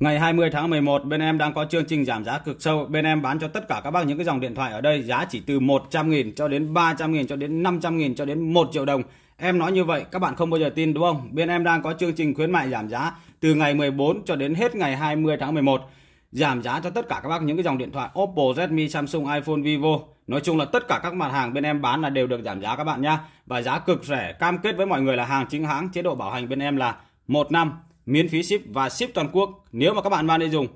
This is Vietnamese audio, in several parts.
Ngày 20 tháng 11, bên em đang có chương trình giảm giá cực sâu. Bên em bán cho tất cả các bác những cái dòng điện thoại ở đây giá chỉ từ 100.000 cho đến 300.000 cho đến 500.000 cho đến 1 triệu đồng. Em nói như vậy các bạn không bao giờ tin đúng không? Bên em đang có chương trình khuyến mại giảm giá từ ngày 14 cho đến hết ngày 20 tháng 11. Giảm giá cho tất cả các bác những cái dòng điện thoại Oppo, Redmi, Samsung, iPhone, Vivo. Nói chung là tất cả các mặt hàng bên em bán là đều được giảm giá các bạn nhá. Và giá cực rẻ, cam kết với mọi người là hàng chính hãng, chế độ bảo hành bên em là 1 năm miễn phí ship và ship toàn quốc nếu mà các bạn mang đi dùng.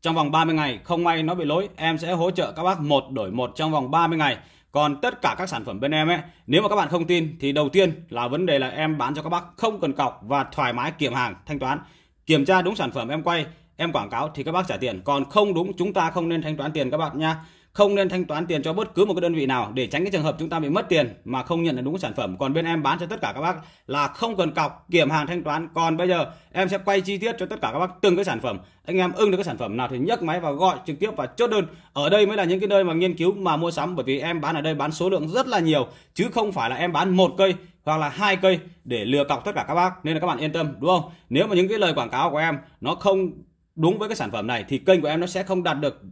Trong vòng 30 ngày không may nó bị lỗi, em sẽ hỗ trợ các bác một đổi một trong vòng 30 ngày. Còn tất cả các sản phẩm bên em ấy, nếu mà các bạn không tin thì đầu tiên là vấn đề là em bán cho các bác không cần cọc và thoải mái kiểm hàng, thanh toán. Kiểm tra đúng sản phẩm em quay, em quảng cáo thì các bác trả tiền, còn không đúng chúng ta không nên thanh toán tiền các bạn nha không nên thanh toán tiền cho bất cứ một cái đơn vị nào để tránh cái trường hợp chúng ta bị mất tiền mà không nhận được đúng sản phẩm còn bên em bán cho tất cả các bác là không cần cọc kiểm hàng thanh toán còn bây giờ em sẽ quay chi tiết cho tất cả các bác từng cái sản phẩm anh em ưng được cái sản phẩm nào thì nhấc máy và gọi trực tiếp và chốt đơn ở đây mới là những cái nơi mà nghiên cứu mà mua sắm bởi vì em bán ở đây bán số lượng rất là nhiều chứ không phải là em bán một cây hoặc là hai cây để lừa cọc tất cả các bác nên là các bạn yên tâm đúng không nếu mà những cái lời quảng cáo của em nó không đúng với cái sản phẩm này thì kênh của em nó sẽ không đạt được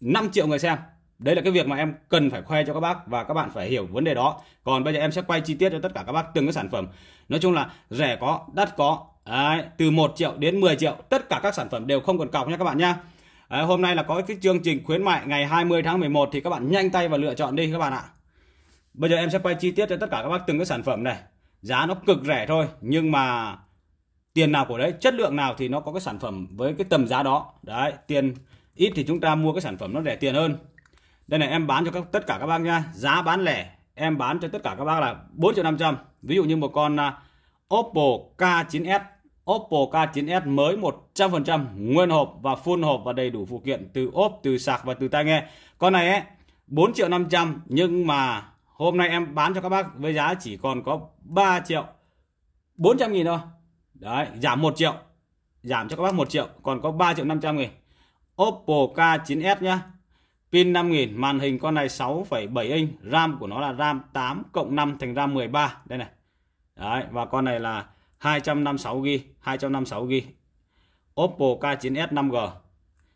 5 triệu người xem đây là cái việc mà em cần phải khoe cho các bác và các bạn phải hiểu vấn đề đó. Còn bây giờ em sẽ quay chi tiết cho tất cả các bác từng cái sản phẩm. Nói chung là rẻ có, đắt có, Đấy, từ 1 triệu đến 10 triệu, tất cả các sản phẩm đều không cần cọc nha các bạn nha. Đấy, hôm nay là có cái chương trình khuyến mại ngày 20 tháng 11 thì các bạn nhanh tay và lựa chọn đi các bạn ạ. Bây giờ em sẽ quay chi tiết cho tất cả các bác từng cái sản phẩm này. Giá nó cực rẻ thôi nhưng mà tiền nào của đấy, chất lượng nào thì nó có cái sản phẩm với cái tầm giá đó. Đấy, tiền ít thì chúng ta mua cái sản phẩm nó rẻ tiền hơn đây này em bán cho các tất cả các bác nha giá bán lẻ em bán cho tất cả các bác là 4 triệu 500 ví dụ như một con à, Oppo K9s Oppo K9s mới 100% nguyên hộp và full hộp và đầy đủ phụ kiện từ ốp từ sạc và từ tai nghe con này ấy 4 triệu 500 nhưng mà hôm nay em bán cho các bác với giá chỉ còn có 3 triệu 400 nghìn thôi đấy giảm 1 triệu giảm cho các bác 1 triệu còn có 3 triệu 500 nghìn Oppo K9s nhá Pin 5000, màn hình con này 6,7 inch, RAM của nó là RAM 8 cộng 5 thành RAM 13 đây này. Đấy, và con này là 256GB, 256GB. Oppo K9s 5G.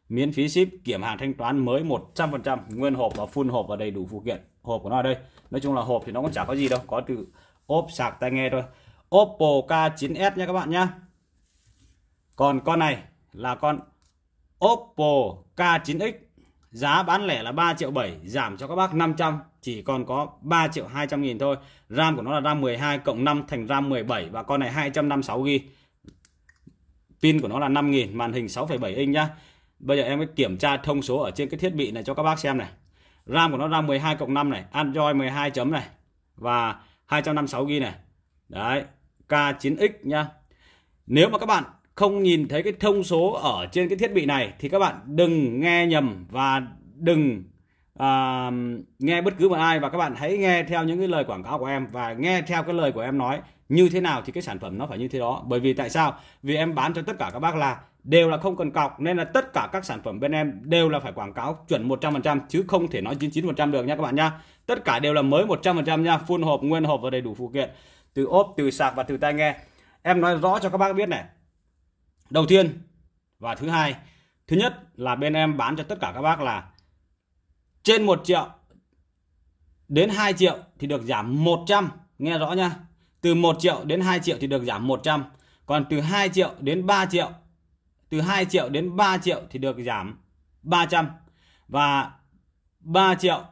Miễn phí ship, kiểm hàng thanh toán mới 100%, nguyên hộp và full hộp và đầy đủ phụ kiện. Hộp của nó ở đây. Nói chung là hộp thì nó cũng chả có gì đâu, có từ ốp sạc tai nghe thôi. Oppo K9s nha các bạn nhá. Còn con này là con Oppo K9X giá bán lẻ là 3 triệu 7 giảm cho các bác 500 chỉ còn có 3 triệu 200 nghìn thôi RAM của nó là RAM 12 cộng 5 thành RAM 17 và con này 256GB pin của nó là 5000 màn hình 6,7 inch nhá bây giờ em sẽ kiểm tra thông số ở trên cái thiết bị này cho các bác xem này RAM của nó RAM 12 cộng 5 này Android 12 chấm này và 256GB này đấy K9X nhá nếu mà các bạn không nhìn thấy cái thông số ở trên cái thiết bị này thì các bạn đừng nghe nhầm và đừng à, nghe bất cứ một ai và các bạn hãy nghe theo những cái lời quảng cáo của em và nghe theo cái lời của em nói như thế nào thì cái sản phẩm nó phải như thế đó bởi vì tại sao vì em bán cho tất cả các bác là đều là không cần cọc nên là tất cả các sản phẩm bên em đều là phải quảng cáo chuẩn 100% chứ không thể nói 99% được nha các bạn nha tất cả đều là mới 100% nha full hộp nguyên hộp và đầy đủ phụ kiện từ ốp từ sạc và từ tai nghe em nói rõ cho các bác biết này đầu tiên và thứ hai thứ nhất là bên em bán cho tất cả các bác là trên 1 triệu đến 2 triệu thì được giảm 100 nghe rõ nha từ 1 triệu đến 2 triệu thì được giảm 100 còn từ 2 triệu đến 3 triệu từ 2 triệu đến 3 triệu thì được giảm 300 và 3 triệu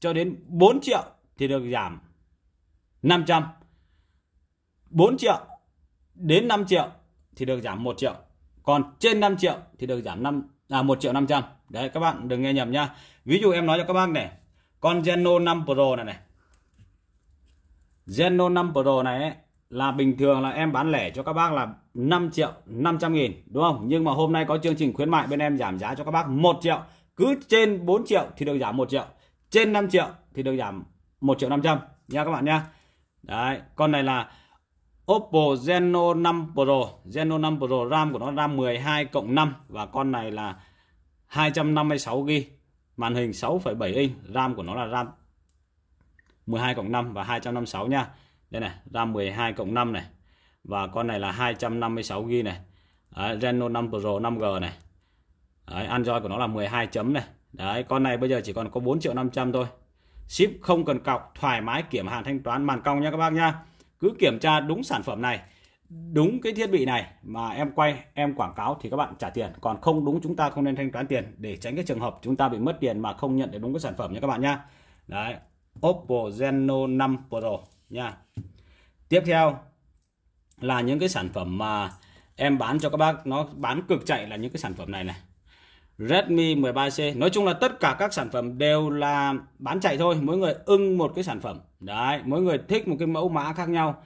cho đến 4 triệu thì được giảm 500 4 triệu đến 5 triệu thì được giảm 1 triệu còn trên 5 triệu thì được giảm 5 à 1 triệu 500 đấy các bạn đừng nghe nhầm nhá ví dụ em nói cho các bác này con Zeno 5 Pro này này Zeno 5 Pro này ấy, là bình thường là em bán lẻ cho các bác là 5 triệu 500 nghìn đúng không nhưng mà hôm nay có chương trình khuyến mại bên em giảm giá cho các bác 1 triệu cứ trên 4 triệu thì được giảm 1 triệu trên 5 triệu thì được giảm 1 triệu 500 nha các bạn nha đấy con này là Oppo Zeno 5 Pro Zeno 5 Pro RAM của nó RAM 12 cộng 5 và con này là 256GB màn hình 6,7 inch RAM của nó là RAM 12 cộng 5 và 256 nha đây này RAM 12 cộng 5 này và con này là 256GB này Đấy, Zeno 5 Pro 5G này Đấy, Android của nó là 12 chấm này Đấy con này bây giờ chỉ còn có 4 triệu 500 thôi Ship không cần cọc thoải mái kiểm hàng thanh toán màn cong nha các bác nha cứ kiểm tra đúng sản phẩm này đúng cái thiết bị này mà em quay em quảng cáo thì các bạn trả tiền còn không đúng chúng ta không nên thanh toán tiền để tránh cái trường hợp chúng ta bị mất tiền mà không nhận được đúng cái sản phẩm nha các bạn nhá đấy Oppo Reno 5 Pro nha tiếp theo là những cái sản phẩm mà em bán cho các bác nó bán cực chạy là những cái sản phẩm này này Redmi 13C nói chung là tất cả các sản phẩm đều là bán chạy thôi mỗi người ưng một cái sản phẩm đấy mỗi người thích một cái mẫu mã khác nhau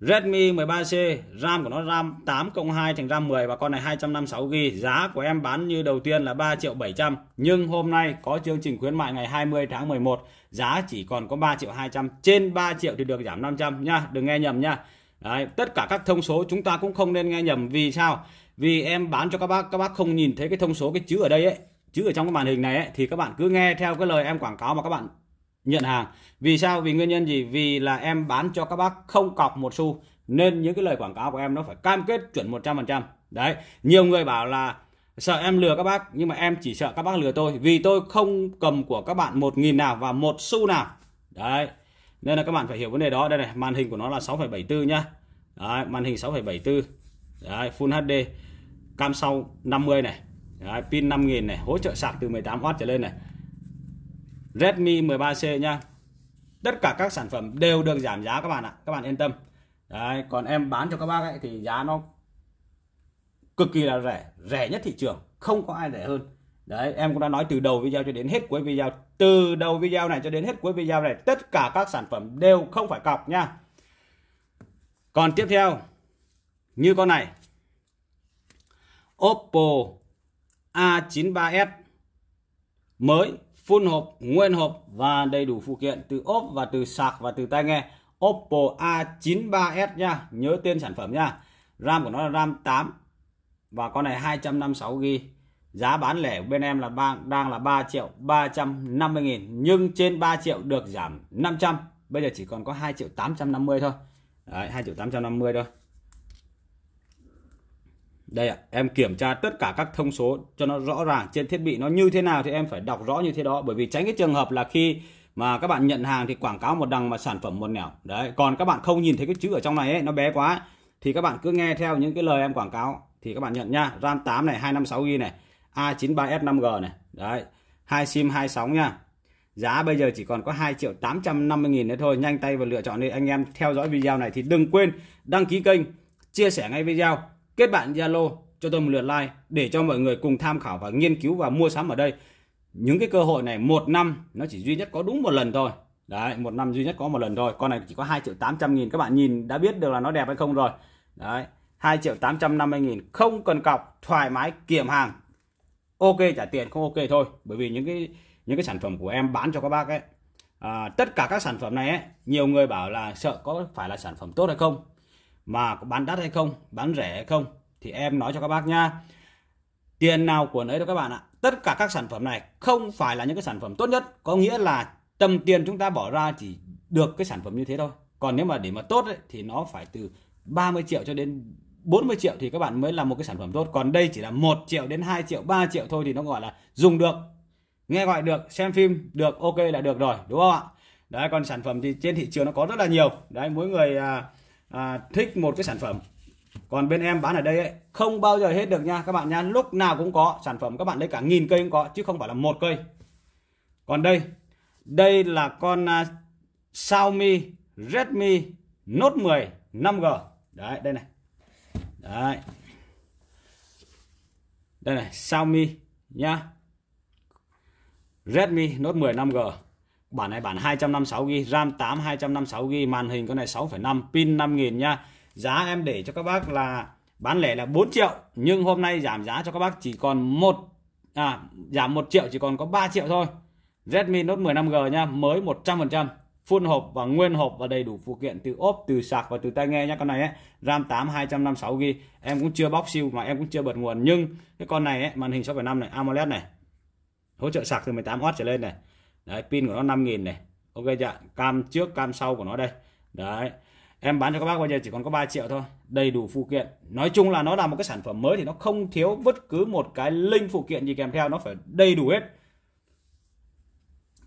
Redmi 13C RAM của nó RAM 8 cộng 2 thành RAM 10 và con này 256GB giá của em bán như đầu tiên là 3 triệu 700 nhưng hôm nay có chương trình khuyến mại ngày 20 tháng 11 giá chỉ còn có 3 triệu 200 trên 3 triệu thì được giảm 500 nha đừng nghe nhầm nha Đấy, tất cả các thông số chúng ta cũng không nên nghe nhầm vì sao vì em bán cho các bác các bác không nhìn thấy cái thông số cái chữ ở đây ấy chữ ở trong cái màn hình này ấy, thì các bạn cứ nghe theo cái lời em quảng cáo mà các bạn nhận hàng vì sao vì nguyên nhân gì vì là em bán cho các bác không cọc một xu nên những cái lời quảng cáo của em nó phải cam kết chuẩn 100% đấy nhiều người bảo là sợ em lừa các bác nhưng mà em chỉ sợ các bác lừa tôi vì tôi không cầm của các bạn một nghìn nào và một xu nào đấy nên là các bạn phải hiểu vấn đề đó đây này màn hình của nó là 6,74 nhá đấy, màn hình 6,74 đấy, Full HD cam sau 50 này đấy, pin 5000 này hỗ trợ sạc từ 18W trở lên này Redmi 13C nha tất cả các sản phẩm đều được giảm giá các bạn ạ các bạn yên tâm Đấy, còn em bán cho các bác ấy thì giá nó cực kỳ là rẻ rẻ nhất thị trường không có ai rẻ hơn đấy em cũng đã nói từ đầu video cho đến hết cuối video từ đầu video này cho đến hết cuối video này tất cả các sản phẩm đều không phải cọc nha còn tiếp theo như con này Oppo A93s mới full hộp, nguyên hộp và đầy đủ phụ kiện từ ốp và từ sạc và từ tai nghe. Oppo A93s nha, nhớ tên sản phẩm nha. RAM của nó là RAM 8 và con này 256 GB. Giá bán lẻ bên em là ba, đang là 3 triệu 350 nghìn nhưng trên 3 triệu được giảm 500. Bây giờ chỉ còn có 2 triệu 850 thôi. Đấy, 2 triệu 850 thôi đây ạ em kiểm tra tất cả các thông số cho nó rõ ràng trên thiết bị nó như thế nào thì em phải đọc rõ như thế đó bởi vì tránh cái trường hợp là khi mà các bạn nhận hàng thì quảng cáo một đằng mà sản phẩm một nẻo đấy còn các bạn không nhìn thấy cái chữ ở trong này ấy, nó bé quá thì các bạn cứ nghe theo những cái lời em quảng cáo thì các bạn nhận nha RAM 8 này 256 g này A93S5G này đấy hai sim hai sóng nha giá bây giờ chỉ còn có 2 triệu 850 nghìn nữa thôi nhanh tay và lựa chọn đi anh em theo dõi video này thì đừng quên đăng ký kênh chia sẻ ngay video kết bạn Zalo cho tôi một lượt like để cho mọi người cùng tham khảo và nghiên cứu và mua sắm ở đây những cái cơ hội này một năm nó chỉ duy nhất có đúng một lần thôi đấy một năm duy nhất có một lần thôi con này chỉ có 2 triệu 800 nghìn các bạn nhìn đã biết được là nó đẹp hay không rồi đấy 2 triệu 850 nghìn không cần cọc thoải mái kiểm hàng ok trả tiền không ok thôi bởi vì những cái những cái sản phẩm của em bán cho các bác ấy à, tất cả các sản phẩm này ấy, nhiều người bảo là sợ có phải là sản phẩm tốt hay không mà có bán đắt hay không bán rẻ hay không thì em nói cho các bác nha tiền nào của nấy đâu các bạn ạ tất cả các sản phẩm này không phải là những cái sản phẩm tốt nhất có nghĩa là tầm tiền chúng ta bỏ ra chỉ được cái sản phẩm như thế thôi còn nếu mà để mà tốt ấy, thì nó phải từ 30 triệu cho đến 40 triệu thì các bạn mới là một cái sản phẩm tốt còn đây chỉ là 1 triệu đến 2 triệu 3 triệu thôi thì nó gọi là dùng được nghe gọi được xem phim được ok là được rồi đúng không ạ đấy còn sản phẩm thì trên thị trường nó có rất là nhiều đấy mỗi người à, à, thích một cái sản phẩm còn bên em bán ở đây ấy, không bao giờ hết được nha các bạn nha lúc nào cũng có sản phẩm các bạn đây cả nghìn cây cũng có chứ không phải là một cây còn đây đây là con uh, Xiaomi Redmi Note 10 5G đấy đây này đấy đây này Xiaomi nhá Redmi Note 10 5G bản này bản 256GB RAM 8 256GB màn hình con này 6,5 pin 5000 nha giá em để cho các bác là bán lẻ là 4 triệu nhưng hôm nay giảm giá cho các bác chỉ còn một à giảm 1 triệu chỉ còn có 3 triệu thôi Redmi Note 10 5G nha mới 100% full hộp và nguyên hộp và đầy đủ phụ kiện từ ốp từ sạc và từ tai nghe nhá con này ấy, RAM 8 256GB em cũng chưa bóc siêu mà em cũng chưa bật nguồn nhưng cái con này ấy, màn hình 6.5 này AMOLED này hỗ trợ sạc từ 18W trở lên này đấy pin của nó 5.000 này ok chưa cam trước cam sau của nó đây đấy em bán cho các bác bây giờ chỉ còn có 3 triệu thôi đầy đủ phụ kiện nói chung là nó là một cái sản phẩm mới thì nó không thiếu bất cứ một cái link phụ kiện gì kèm theo nó phải đầy đủ hết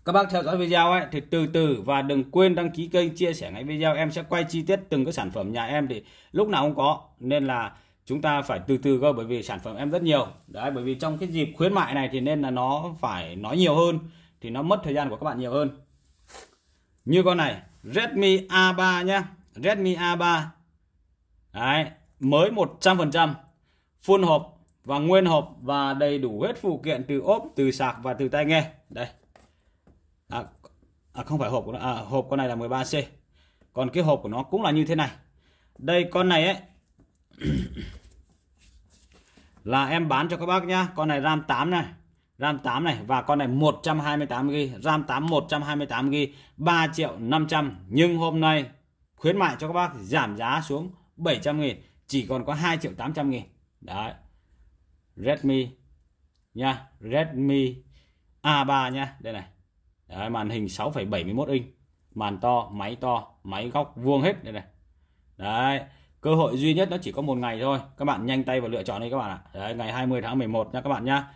các bác theo dõi video ấy thì từ từ và đừng quên đăng ký kênh chia sẻ ngay video em sẽ quay chi tiết từng cái sản phẩm nhà em thì lúc nào cũng có nên là chúng ta phải từ từ cơ bởi vì sản phẩm em rất nhiều đấy bởi vì trong cái dịp khuyến mại này thì nên là nó phải nói nhiều hơn thì nó mất thời gian của các bạn nhiều hơn như con này Redmi A3 nhé Redmi A3 Đấy, mới 100% full hộp và nguyên hộp và đầy đủ hết phụ kiện từ ốp từ sạc và từ tai nghe đây à, à không phải hộp của nó, à, hộp con này là 13C còn cái hộp của nó cũng là như thế này đây con này ấy là em bán cho các bác nhá con này RAM 8 này RAM 8 này và con này 128GB, RAM 8 128GB 3 triệu 500 nhưng hôm nay khuyến mại cho các bác giảm giá xuống 700 000 chỉ còn có 2 triệu 800 000 Đấy. Redmi nha, Redmi A3 nha, đây này. Đấy, màn hình 6,71 inch, màn to, máy to, máy góc vuông hết đây này. Đấy, cơ hội duy nhất nó chỉ có một ngày thôi. Các bạn nhanh tay và lựa chọn đi các bạn ạ. Đấy, ngày 20 tháng 11 nha các bạn nhá.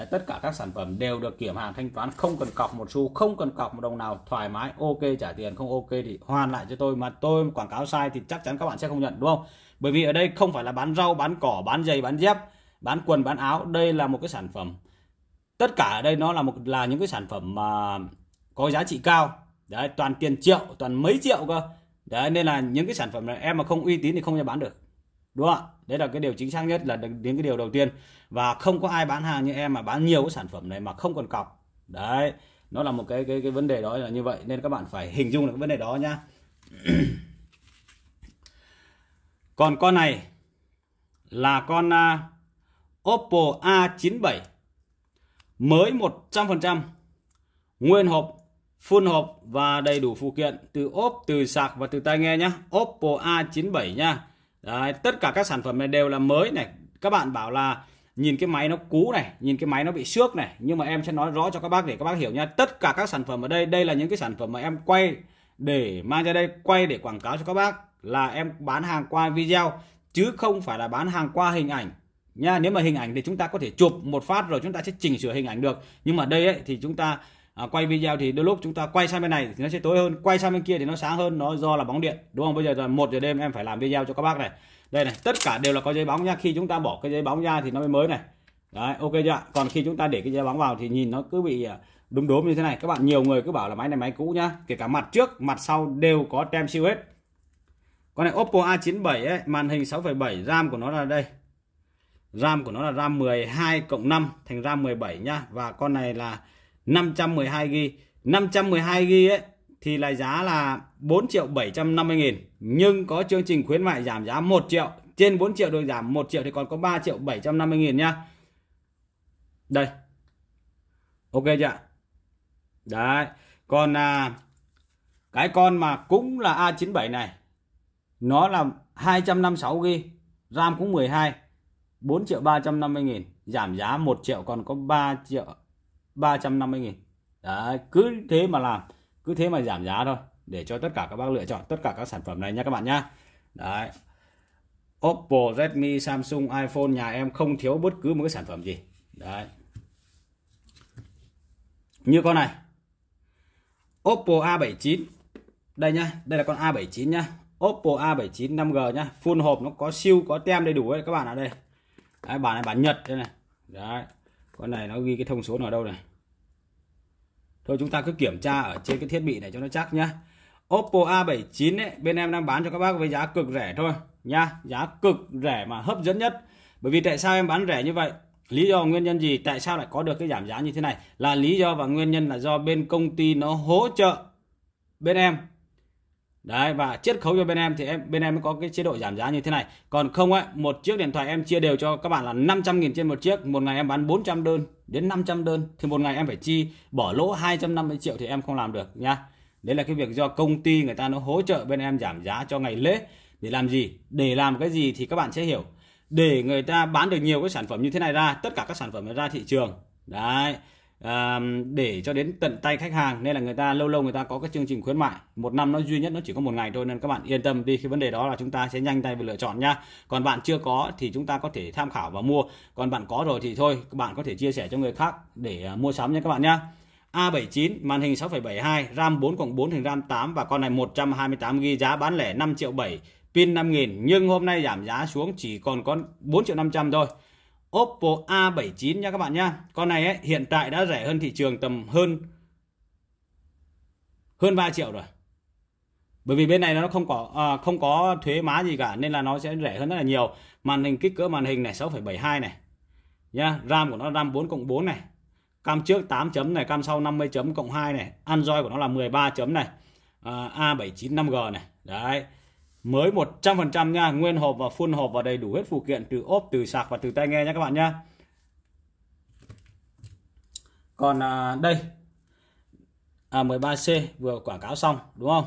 Đấy, tất cả các sản phẩm đều được kiểm hàng thanh toán không cần cọc một xu không cần cọc một đồng nào thoải mái ok trả tiền không ok thì hoàn lại cho tôi mà tôi quảng cáo sai thì chắc chắn các bạn sẽ không nhận đúng không bởi vì ở đây không phải là bán rau bán cỏ bán giày bán dép bán quần bán áo đây là một cái sản phẩm tất cả ở đây nó là một là những cái sản phẩm mà có giá trị cao đấy toàn tiền triệu toàn mấy triệu cơ đấy nên là những cái sản phẩm này em mà không uy tín thì không thể bán được đúng không ạ đấy là cái điều chính xác nhất là đến cái điều đầu tiên và không có ai bán hàng như em mà bán nhiều cái sản phẩm này mà không còn cọc đấy nó là một cái cái cái vấn đề đó là như vậy nên các bạn phải hình dung được cái vấn đề đó nhá còn con này là con uh, Oppo A97 mới 100% nguyên hộp phun hộp và đầy đủ phụ kiện từ ốp từ sạc và từ tai nghe nhá Oppo A97 nhá Đấy, tất cả các sản phẩm này đều là mới này các bạn bảo là nhìn cái máy nó cũ này nhìn cái máy nó bị xước này nhưng mà em sẽ nói rõ cho các bác để các bác hiểu nha tất cả các sản phẩm ở đây đây là những cái sản phẩm mà em quay để mang ra đây quay để quảng cáo cho các bác là em bán hàng qua video chứ không phải là bán hàng qua hình ảnh nha nếu mà hình ảnh thì chúng ta có thể chụp một phát rồi chúng ta sẽ chỉnh sửa hình ảnh được nhưng mà đây ấy, thì chúng ta à, quay video thì đôi lúc chúng ta quay sang bên này thì nó sẽ tối hơn quay sang bên kia thì nó sáng hơn nó do là bóng điện đúng không bây giờ là một giờ đêm em phải làm video cho các bác này đây này tất cả đều là có giấy bóng nha khi chúng ta bỏ cái giấy bóng ra thì nó mới mới này đấy ok chưa còn khi chúng ta để cái giấy bóng vào thì nhìn nó cứ bị à, đúng đốm như thế này các bạn nhiều người cứ bảo là máy này máy cũ nhá kể cả mặt trước mặt sau đều có tem siêu hết con này Oppo A97 ấy, màn hình 6,7 RAM của nó là đây RAM của nó là RAM 12 cộng 5 thành RAM 17 nhá và con này là 512GB 512GB ấy thì là giá là 4 triệu 750 nghìn nhưng có chương trình khuyến mại giảm giá 1 triệu trên 4 triệu được giảm 1 triệu thì còn có 3 triệu 750 nghìn nhá đây ok chưa đấy còn à, cái con mà cũng là A97 này nó là 256 GB RAM cũng 12 4 triệu 350 nghìn giảm giá 1 triệu còn có 3 triệu 350 nghìn Đấy, cứ thế mà làm cứ thế mà giảm giá thôi để cho tất cả các bác lựa chọn tất cả các sản phẩm này nha các bạn nhá Đấy. Oppo, Redmi, Samsung, iPhone nhà em không thiếu bất cứ một cái sản phẩm gì Đấy. Như con này Oppo A79 Đây nhá, đây là con A79 nhá Oppo A79 5G nhá Full hộp nó có siêu, có tem đầy đủ đấy các bạn ạ đây Đấy, bản này bản Nhật đây này Đấy con này nó ghi cái thông số nào đâu này thôi chúng ta cứ kiểm tra ở trên cái thiết bị này cho nó chắc nhá Oppo A79 ấy, bên em đang bán cho các bác với giá cực rẻ thôi nha giá cực rẻ mà hấp dẫn nhất bởi vì tại sao em bán rẻ như vậy lý do nguyên nhân gì tại sao lại có được cái giảm giá như thế này là lý do và nguyên nhân là do bên công ty nó hỗ trợ bên em Đấy và chiết khấu cho bên em thì em bên em mới có cái chế độ giảm giá như thế này. Còn không ấy, một chiếc điện thoại em chia đều cho các bạn là 500 000 trên một chiếc, một ngày em bán 400 đơn đến 500 đơn thì một ngày em phải chi bỏ lỗ 250 triệu thì em không làm được nha. Đấy là cái việc do công ty người ta nó hỗ trợ bên em giảm giá cho ngày lễ để làm gì? Để làm cái gì thì các bạn sẽ hiểu. Để người ta bán được nhiều cái sản phẩm như thế này ra, tất cả các sản phẩm ra thị trường. Đấy để cho đến tận tay khách hàng nên là người ta lâu lâu người ta có cái chương trình khuyến mại một năm nó duy nhất nó chỉ có một ngày thôi nên các bạn yên tâm đi cái vấn đề đó là chúng ta sẽ nhanh tay về lựa chọn nha còn bạn chưa có thì chúng ta có thể tham khảo và mua còn bạn có rồi thì thôi các bạn có thể chia sẻ cho người khác để ờ, mua sắm nha các bạn nhá A79 màn hình 6,72 RAM 4 cộng 4 hình RAM 8 và con này 128GB giá bán lẻ 5 triệu 7 pin 5000 nhưng hôm nay giảm giá xuống chỉ còn có 4 triệu 500 thôi Oppo A79 nha các bạn nha. Con này ấy, hiện tại đã rẻ hơn thị trường tầm hơn hơn 3 triệu rồi. Bởi vì bên này nó không có à, không có thuế má gì cả nên là nó sẽ rẻ hơn rất là nhiều. Màn hình kích cỡ màn hình này 6,72 này. Nhá, RAM của nó RAM 4 cộng 4 này. Cam trước 8 chấm này, cam sau 50 chấm cộng 2 này. Android của nó là 13 chấm này. À, A79 5G này. Đấy mới 100% nha nguyên hộp và full hộp và đầy đủ hết phụ kiện từ ốp từ sạc và từ tai nghe nha các bạn nha. còn à, đây à, 13C vừa quảng cáo xong đúng không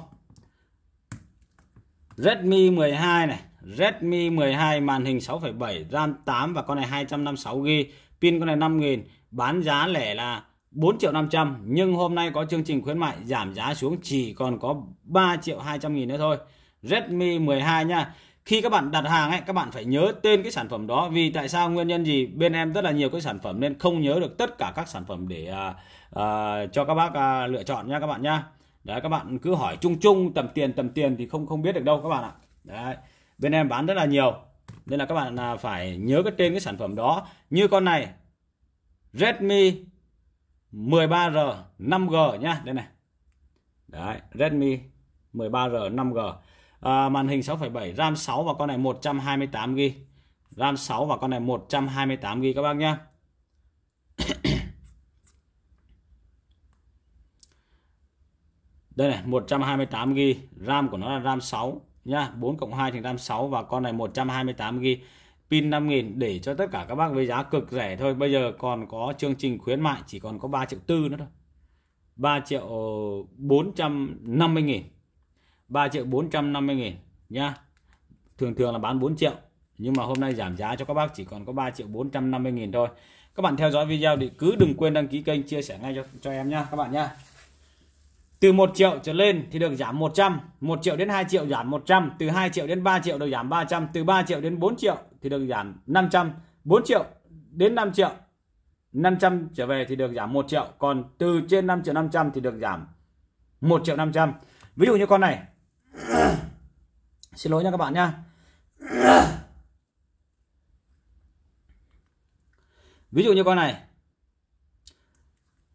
Redmi 12 này Redmi 12 màn hình 6,7 RAM 8 và con này 256GB pin con này 5000 bán giá lẻ là 4 triệu 500 nhưng hôm nay có chương trình khuyến mại giảm giá xuống chỉ còn có 3 triệu 200 nghìn nữa thôi Redmi 12 nha khi các bạn đặt hàng ấy các bạn phải nhớ tên cái sản phẩm đó vì tại sao nguyên nhân gì bên em rất là nhiều cái sản phẩm nên không nhớ được tất cả các sản phẩm để uh, uh, cho các bác uh, lựa chọn nha các bạn nha đấy các bạn cứ hỏi chung chung tầm tiền tầm tiền thì không không biết được đâu các bạn ạ đấy bên em bán rất là nhiều nên là các bạn uh, phải nhớ cái tên cái sản phẩm đó như con này Redmi 13R 5G nha đây này đấy Redmi 13R 5G à, màn hình 6,7 RAM 6 và con này 128GB RAM 6 và con này 128GB các bác nhé đây này 128GB RAM của nó là RAM 6 nhá 4 cộng 2 thì RAM 6 và con này 128GB pin 5000 để cho tất cả các bác với giá cực rẻ thôi bây giờ còn có chương trình khuyến mại chỉ còn có 3 triệu tư nữa thôi 3 triệu 450 nghìn 3 triệu 450 nghìn nhá thường thường là bán 4 triệu nhưng mà hôm nay giảm giá cho các bác chỉ còn có 3 triệu 450 nghìn thôi các bạn theo dõi video thì cứ đừng quên đăng ký kênh chia sẻ ngay cho, cho em nhá các bạn nhá từ 1 triệu trở lên thì được giảm 100 1 triệu đến 2 triệu giảm 100 từ 2 triệu đến 3 triệu được giảm 300 từ 3 triệu đến 4 triệu thì được giảm 500 4 triệu đến 5 triệu 500 trở về thì được giảm 1 triệu còn từ trên 5 triệu 500 thì được giảm 1 triệu 500 ví dụ như con này xin lỗi nha các bạn nha ví dụ như con này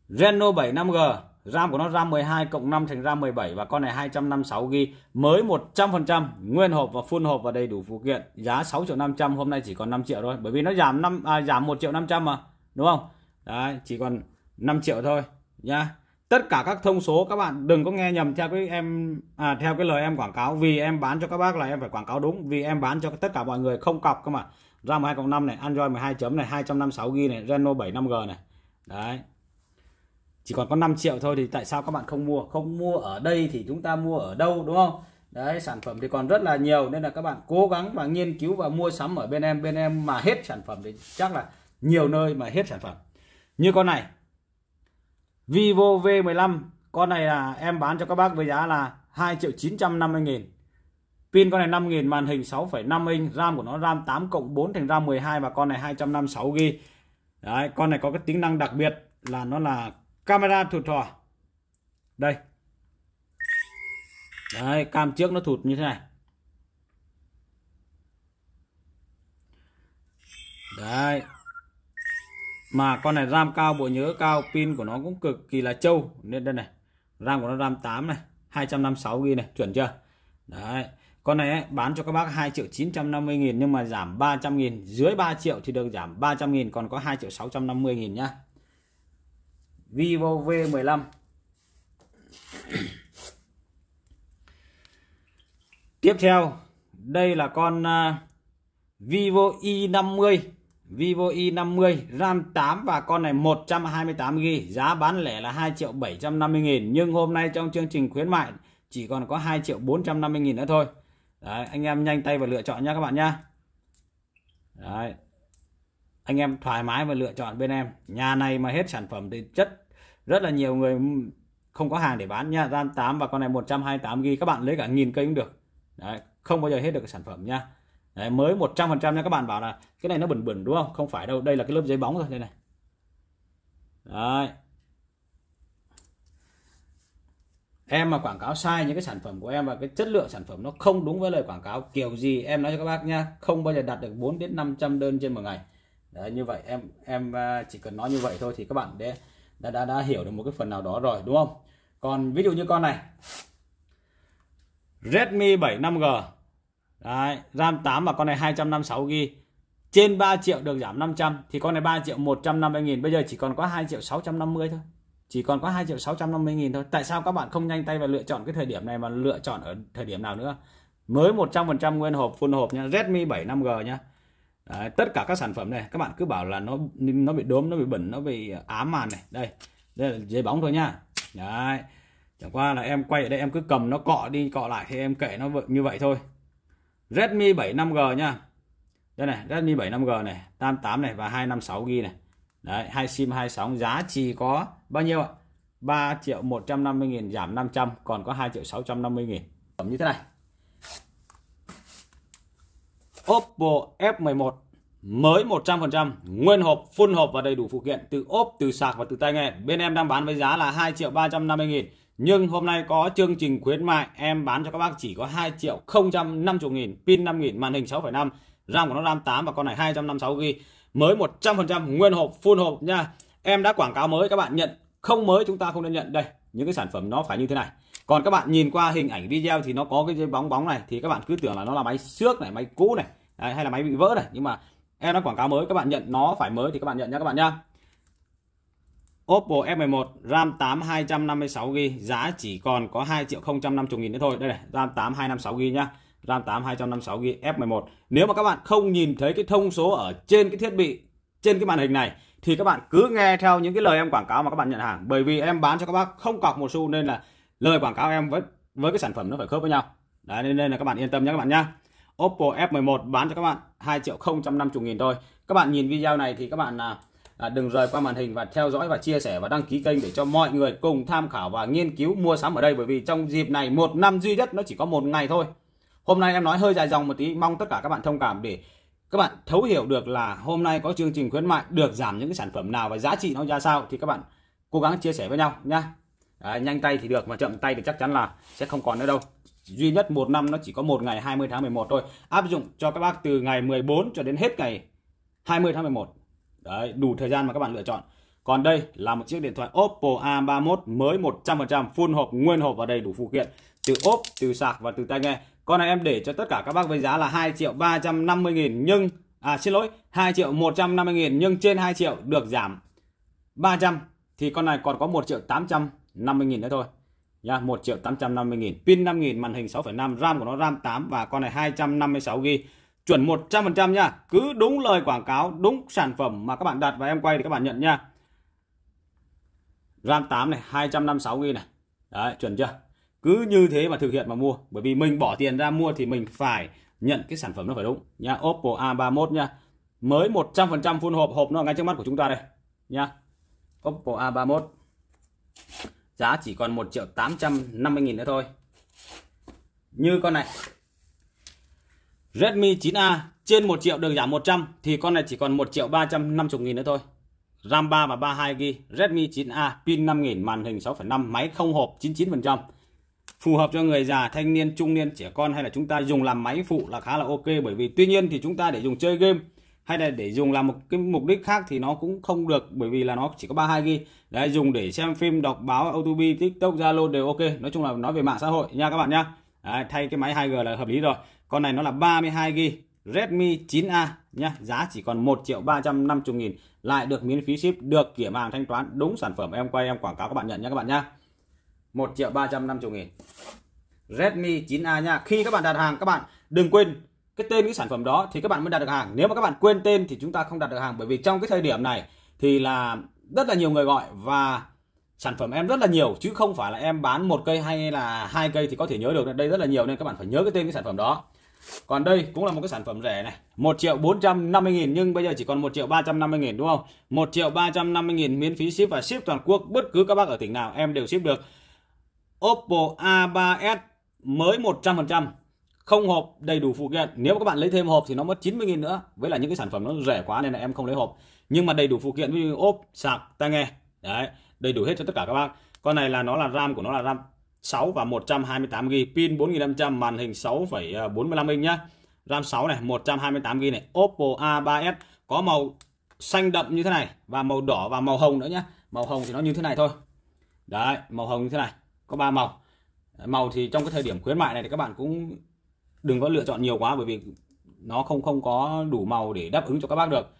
Reno 75G RAM của nó RAM 12 cộng 5 thành RAM 17 và con này 256GB mới 100% nguyên hộp và full hộp và đầy đủ phụ kiện giá 6 triệu 500 hôm nay chỉ còn 5 triệu thôi bởi vì nó giảm 5 à, giảm 1 triệu 500 mà đúng không đấy chỉ còn 5 triệu thôi nhá tất cả các thông số các bạn đừng có nghe nhầm theo cái em à, theo cái lời em quảng cáo vì em bán cho các bác là em phải quảng cáo đúng vì em bán cho tất cả mọi người không cọc các bạn RAM 2.5 này Android 12 chấm này 256GB này Reno 75G này đấy chỉ còn có 5 triệu thôi thì tại sao các bạn không mua không mua ở đây thì chúng ta mua ở đâu đúng không đấy sản phẩm thì còn rất là nhiều nên là các bạn cố gắng và nghiên cứu và mua sắm ở bên em bên em mà hết sản phẩm thì chắc là nhiều nơi mà hết sản phẩm như con này Vivo V15 con này là em bán cho các bác với giá là 2 triệu 950 nghìn pin con này 5 nghìn màn hình 6,5 inch RAM của nó RAM 8 cộng 4 thành RAM 12 và con này 256 g đấy con này có cái tính năng đặc biệt là nó là camera thụt thò đây đấy cam trước nó thụt như thế này đấy mà con này RAM cao bộ nhớ cao pin của nó cũng cực kỳ là trâu nên đây này RAM của nó RAM 8 này 256 gb này chuẩn chưa đấy con này ấy, bán cho các bác 2 triệu 950 nghìn nhưng mà giảm 300 nghìn dưới 3 triệu thì được giảm 300 nghìn còn có 2 triệu 650 nghìn nhá Vivo V15 Tiếp theo đây là con à, Vivo i50 Vivo i50 RAM 8 và con này 128GB giá bán lẻ là 2 triệu 750 nghìn nhưng hôm nay trong chương trình khuyến mại chỉ còn có 2 triệu 450 nghìn nữa thôi Đấy, anh em nhanh tay và lựa chọn nhé các bạn nhá Đấy. anh em thoải mái và lựa chọn bên em nhà này mà hết sản phẩm thì chất rất là nhiều người không có hàng để bán nha RAM 8 và con này 128GB các bạn lấy cả nghìn cây cũng được Đấy, không bao giờ hết được sản phẩm nha Đấy, mới 100% nha các bạn bảo là cái này nó bẩn bẩn đúng không? Không phải đâu, đây là cái lớp giấy bóng rồi đây này. Đấy. Em mà quảng cáo sai những cái sản phẩm của em và cái chất lượng sản phẩm nó không đúng với lời quảng cáo kiểu gì em nói cho các bác nha, không bao giờ đạt được 4 đến 500 đơn trên một ngày. Đấy, như vậy em em à, chỉ cần nói như vậy thôi thì các bạn đã đã đã, đã hiểu được một cái phần nào đó rồi đúng không? Còn ví dụ như con này Redmi 7 5G Đấy, RAM 8 và con này 256 GB. Trên 3 triệu được giảm 500 thì con này 3 triệu 150 nghìn bây giờ chỉ còn có 2 triệu 650 thôi. Chỉ còn có 2 triệu 650 nghìn thôi. Tại sao các bạn không nhanh tay và lựa chọn cái thời điểm này mà lựa chọn ở thời điểm nào nữa? Mới 100% nguyên hộp full hộp nha, Redmi 7 5G nha. Đấy, tất cả các sản phẩm này các bạn cứ bảo là nó nó bị đốm, nó bị bẩn, nó bị ám màn này. Đây. Đây là giấy bóng thôi nha. Đấy. Chẳng qua là em quay ở đây em cứ cầm nó cọ đi cọ lại thì em kệ nó như vậy thôi. Redmi 7 5G nha đây này Redmi 7 5G này 88 này và 256GB này đấy hai sim hai sóng giá chỉ có bao nhiêu ạ 3 triệu 150 nghìn giảm 500 còn có 2 triệu 650 nghìn phẩm như thế này Oppo F11 mới 100% nguyên hộp full hộp và đầy đủ phụ kiện từ ốp từ sạc và từ tai nghe bên em đang bán với giá là 2 triệu 350 nghìn nhưng hôm nay có chương trình khuyến mại em bán cho các bác chỉ có 2 triệu 050 nghìn pin 5 nghìn màn hình 6,5 RAM của nó RAM 8 và con này 256 GB mới 100% nguyên hộp full hộp nha em đã quảng cáo mới các bạn nhận không mới chúng ta không nên nhận đây những cái sản phẩm nó phải như thế này còn các bạn nhìn qua hình ảnh video thì nó có cái bóng bóng này thì các bạn cứ tưởng là nó là máy xước này máy cũ này hay là máy bị vỡ này nhưng mà em đã quảng cáo mới các bạn nhận nó phải mới thì các bạn nhận nha các bạn nha Oppo F11 RAM 8 256GB giá chỉ còn có 2 triệu 050 nghìn nữa thôi. Đây này, RAM 8 256GB nhá. RAM 8 256GB F11. Nếu mà các bạn không nhìn thấy cái thông số ở trên cái thiết bị, trên cái màn hình này thì các bạn cứ nghe theo những cái lời em quảng cáo mà các bạn nhận hàng bởi vì em bán cho các bác không cọc một xu nên là lời quảng cáo em với với cái sản phẩm nó phải khớp với nhau. Đấy nên, nên là các bạn yên tâm nhé các bạn nhá. Oppo F11 bán cho các bạn 2 triệu 050 nghìn thôi. Các bạn nhìn video này thì các bạn là À, đừng rời qua màn hình và theo dõi và chia sẻ và đăng ký kênh để cho mọi người cùng tham khảo và nghiên cứu mua sắm ở đây bởi vì trong dịp này một năm duy nhất nó chỉ có một ngày thôi hôm nay em nói hơi dài dòng một tí mong tất cả các bạn thông cảm để các bạn thấu hiểu được là hôm nay có chương trình khuyến mại được giảm những cái sản phẩm nào và giá trị nó ra sao thì các bạn cố gắng chia sẻ với nhau nhá Đấy, nhanh tay thì được mà chậm tay thì chắc chắn là sẽ không còn nữa đâu duy nhất một năm nó chỉ có một ngày 20 tháng 11 thôi áp dụng cho các bác từ ngày 14 cho đến hết ngày 20 tháng 11 Đấy, đủ thời gian mà các bạn lựa chọn. Còn đây là một chiếc điện thoại Oppo A31 mới 100% full hộp, nguyên hộp và đầy đủ phụ kiện từ ốp, từ sạc và từ tai nghe. Con này em để cho tất cả các bác với giá là 2 triệu 350 nghìn nhưng à xin lỗi 2 triệu 150 nghìn nhưng trên 2 triệu được giảm 300 thì con này còn có 1 triệu 850 nghìn nữa thôi nha 1 triệu 850 nghìn pin 5 nghìn màn hình 6,5 RAM của nó RAM 8 và con này 256 GB chuẩn 100% nha cứ đúng lời quảng cáo đúng sản phẩm mà các bạn đặt và em quay thì các bạn nhận nha RAM 8 này 256GB này đấy chuẩn chưa cứ như thế mà thực hiện mà mua bởi vì mình bỏ tiền ra mua thì mình phải nhận cái sản phẩm nó phải đúng nha Oppo A31 nha mới 100% full hộp hộp nó ngay trước mắt của chúng ta đây nha Oppo A31 giá chỉ còn 1 triệu 850 nghìn nữa thôi như con này Redmi 9A trên 1 triệu được giảm 100 thì con này chỉ còn 1 triệu 350 nghìn nữa thôi. RAM 3 và 32GB, Redmi 9A, pin 5000, màn hình 6.5, máy không hộp 99%. Phù hợp cho người già, thanh niên, trung niên, trẻ con hay là chúng ta dùng làm máy phụ là khá là ok bởi vì tuy nhiên thì chúng ta để dùng chơi game hay là để dùng làm một cái mục đích khác thì nó cũng không được bởi vì là nó chỉ có 32 GB. để dùng để xem phim, đọc báo, YouTube, TikTok, Zalo đều ok. Nói chung là nói về mạng xã hội nha các bạn nha. thay cái máy 2G là hợp lý rồi. Con này nó là 32GB Redmi 9A nhá, giá chỉ còn 1 triệu 350 nghìn lại được miễn phí ship, được kiểm hàng thanh toán đúng sản phẩm em quay em quảng cáo các bạn nhận nhé các bạn nhá. 1 triệu 350 nghìn Redmi 9A nha. Khi các bạn đặt hàng các bạn đừng quên cái tên cái sản phẩm đó thì các bạn mới đặt được hàng. Nếu mà các bạn quên tên thì chúng ta không đặt được hàng bởi vì trong cái thời điểm này thì là rất là nhiều người gọi và sản phẩm em rất là nhiều chứ không phải là em bán một cây hay là hai cây thì có thể nhớ được đây rất là nhiều nên các bạn phải nhớ cái tên cái sản phẩm đó còn đây cũng là một cái sản phẩm rẻ này 1 triệu 450 nghìn nhưng bây giờ chỉ còn 1 triệu 350 nghìn đúng không 1 triệu 350 nghìn miễn phí ship và ship toàn quốc bất cứ các bác ở tỉnh nào em đều ship được Oppo A3s mới 100% không hộp đầy đủ phụ kiện nếu các bạn lấy thêm hộp thì nó mất 90 nghìn nữa với là những cái sản phẩm nó rẻ quá nên là em không lấy hộp nhưng mà đầy đủ phụ kiện như ốp sạc tai nghe đấy đầy đủ hết cho tất cả các bác con này là nó là ram của nó là ram 6 và 128GB pin 4500 màn hình 6,45 ờ, inch nhá RAM 6 này 128GB này Oppo A3s có màu xanh đậm như thế này và màu đỏ và màu hồng nữa nhá, màu hồng thì nó như thế này thôi đấy màu hồng như thế này có ba màu màu thì trong cái thời điểm khuyến mại này thì các bạn cũng đừng có lựa chọn nhiều quá bởi vì nó không không có đủ màu để đáp ứng cho các bác được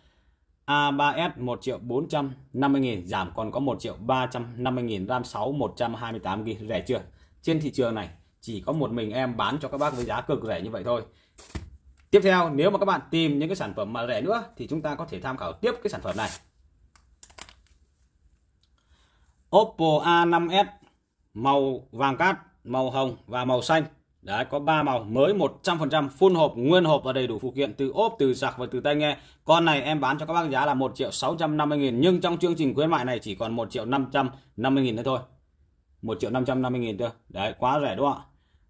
A3s 1 triệu 450 nghìn giảm còn có 1 triệu 350 nghìn RAM 6 128 nghìn rẻ chưa trên thị trường này chỉ có một mình em bán cho các bác với giá cực rẻ như vậy thôi tiếp theo nếu mà các bạn tìm những cái sản phẩm mà rẻ nữa thì chúng ta có thể tham khảo tiếp cái sản phẩm này Oppo A5s màu vàng cát màu hồng và màu xanh Đấy, có 3 màu mới 100% full hộp, nguyên hộp và đầy đủ phụ kiện từ ốp, từ sạc và từ tai nghe. Con này em bán cho các bác giá là 1 triệu 650 nghìn nhưng trong chương trình khuyến mại này chỉ còn 1 triệu 550 nghìn nữa thôi. 1 triệu 550 nghìn thôi đấy quá rẻ đúng không ạ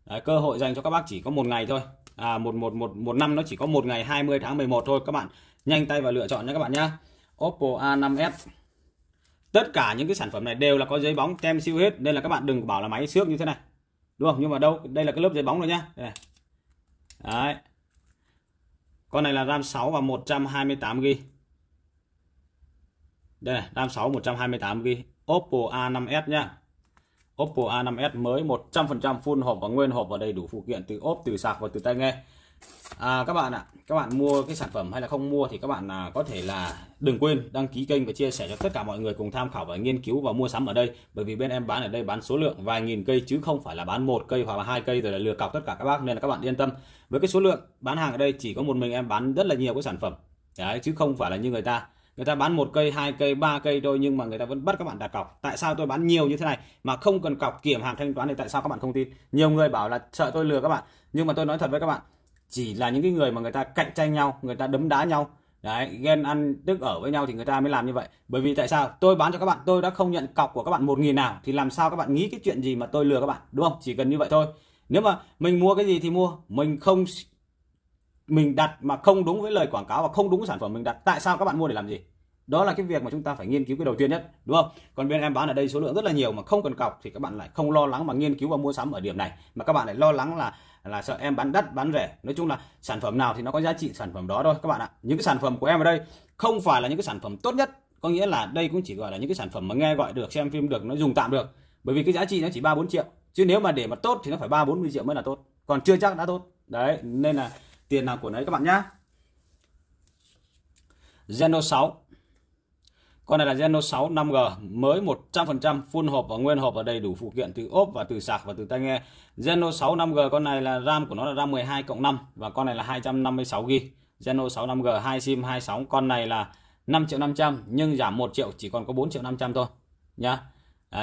đấy, cơ hội dành cho các bác chỉ có một ngày thôi à, một, một, một, một năm nó chỉ có một ngày 20 tháng 11 thôi các bạn nhanh tay và lựa chọn nhé các bạn nhé Oppo A5s tất cả những cái sản phẩm này đều là có giấy bóng tem siêu hết nên là các bạn đừng bảo là máy xước như thế này đúng không nhưng mà đâu đây là cái lớp giấy bóng rồi nhá đây này. đấy con này là RAM 6 và 128 GB đây này, RAM 6 128 GB Oppo A5s nhá Oppo A5s mới 100% full hộp và nguyên hộp và đầy đủ phụ kiện từ ốp, từ sạc và từ tai nghe. À, các bạn ạ, các bạn mua cái sản phẩm hay là không mua thì các bạn à, có thể là đừng quên đăng ký kênh và chia sẻ cho tất cả mọi người cùng tham khảo và nghiên cứu và mua sắm ở đây bởi vì bên em bán ở đây bán số lượng vài nghìn cây chứ không phải là bán một cây hoặc là hai cây rồi là lừa cọc tất cả các bác nên là các bạn yên tâm với cái số lượng bán hàng ở đây chỉ có một mình em bán rất là nhiều cái sản phẩm đấy chứ không phải là như người ta người ta bán một cây hai cây ba cây thôi nhưng mà người ta vẫn bắt các bạn đặt cọc tại sao tôi bán nhiều như thế này mà không cần cọc kiểm hàng thanh toán thì tại sao các bạn không tin nhiều người bảo là sợ tôi lừa các bạn nhưng mà tôi nói thật với các bạn chỉ là những cái người mà người ta cạnh tranh nhau người ta đấm đá nhau đấy ghen ăn tức ở với nhau thì người ta mới làm như vậy bởi vì tại sao tôi bán cho các bạn tôi đã không nhận cọc của các bạn một nghìn nào thì làm sao các bạn nghĩ cái chuyện gì mà tôi lừa các bạn đúng không chỉ cần như vậy thôi nếu mà mình mua cái gì thì mua mình không mình đặt mà không đúng với lời quảng cáo và không đúng với sản phẩm mình đặt tại sao các bạn mua để làm gì đó là cái việc mà chúng ta phải nghiên cứu cái đầu tiên nhất đúng không còn bên em bán ở đây số lượng rất là nhiều mà không cần cọc thì các bạn lại không lo lắng mà nghiên cứu và mua sắm ở điểm này mà các bạn lại lo lắng là là sợ em bán đắt bán rẻ nói chung là sản phẩm nào thì nó có giá trị sản phẩm đó thôi các bạn ạ những cái sản phẩm của em ở đây không phải là những cái sản phẩm tốt nhất có nghĩa là đây cũng chỉ gọi là những cái sản phẩm mà nghe gọi được xem phim được nó dùng tạm được bởi vì cái giá trị nó chỉ ba bốn triệu chứ nếu mà để mà tốt thì nó phải ba bốn mươi triệu mới là tốt còn chưa chắc đã tốt đấy nên là tiền nào của nấy các bạn nhá Geno 6 con này là Geno 6 5G mới 100% full hộp và nguyên hộp và đầy đủ phụ kiện từ ốp và từ sạc và từ tai nghe Geno 6 5G con này là RAM của nó là RAM 12 cộng 5 và con này là 256GB Geno 6 5G 2 sim 2 sóng con này là 5 triệu 500 nhưng giảm 1 triệu chỉ còn có 4 triệu 500 thôi nhá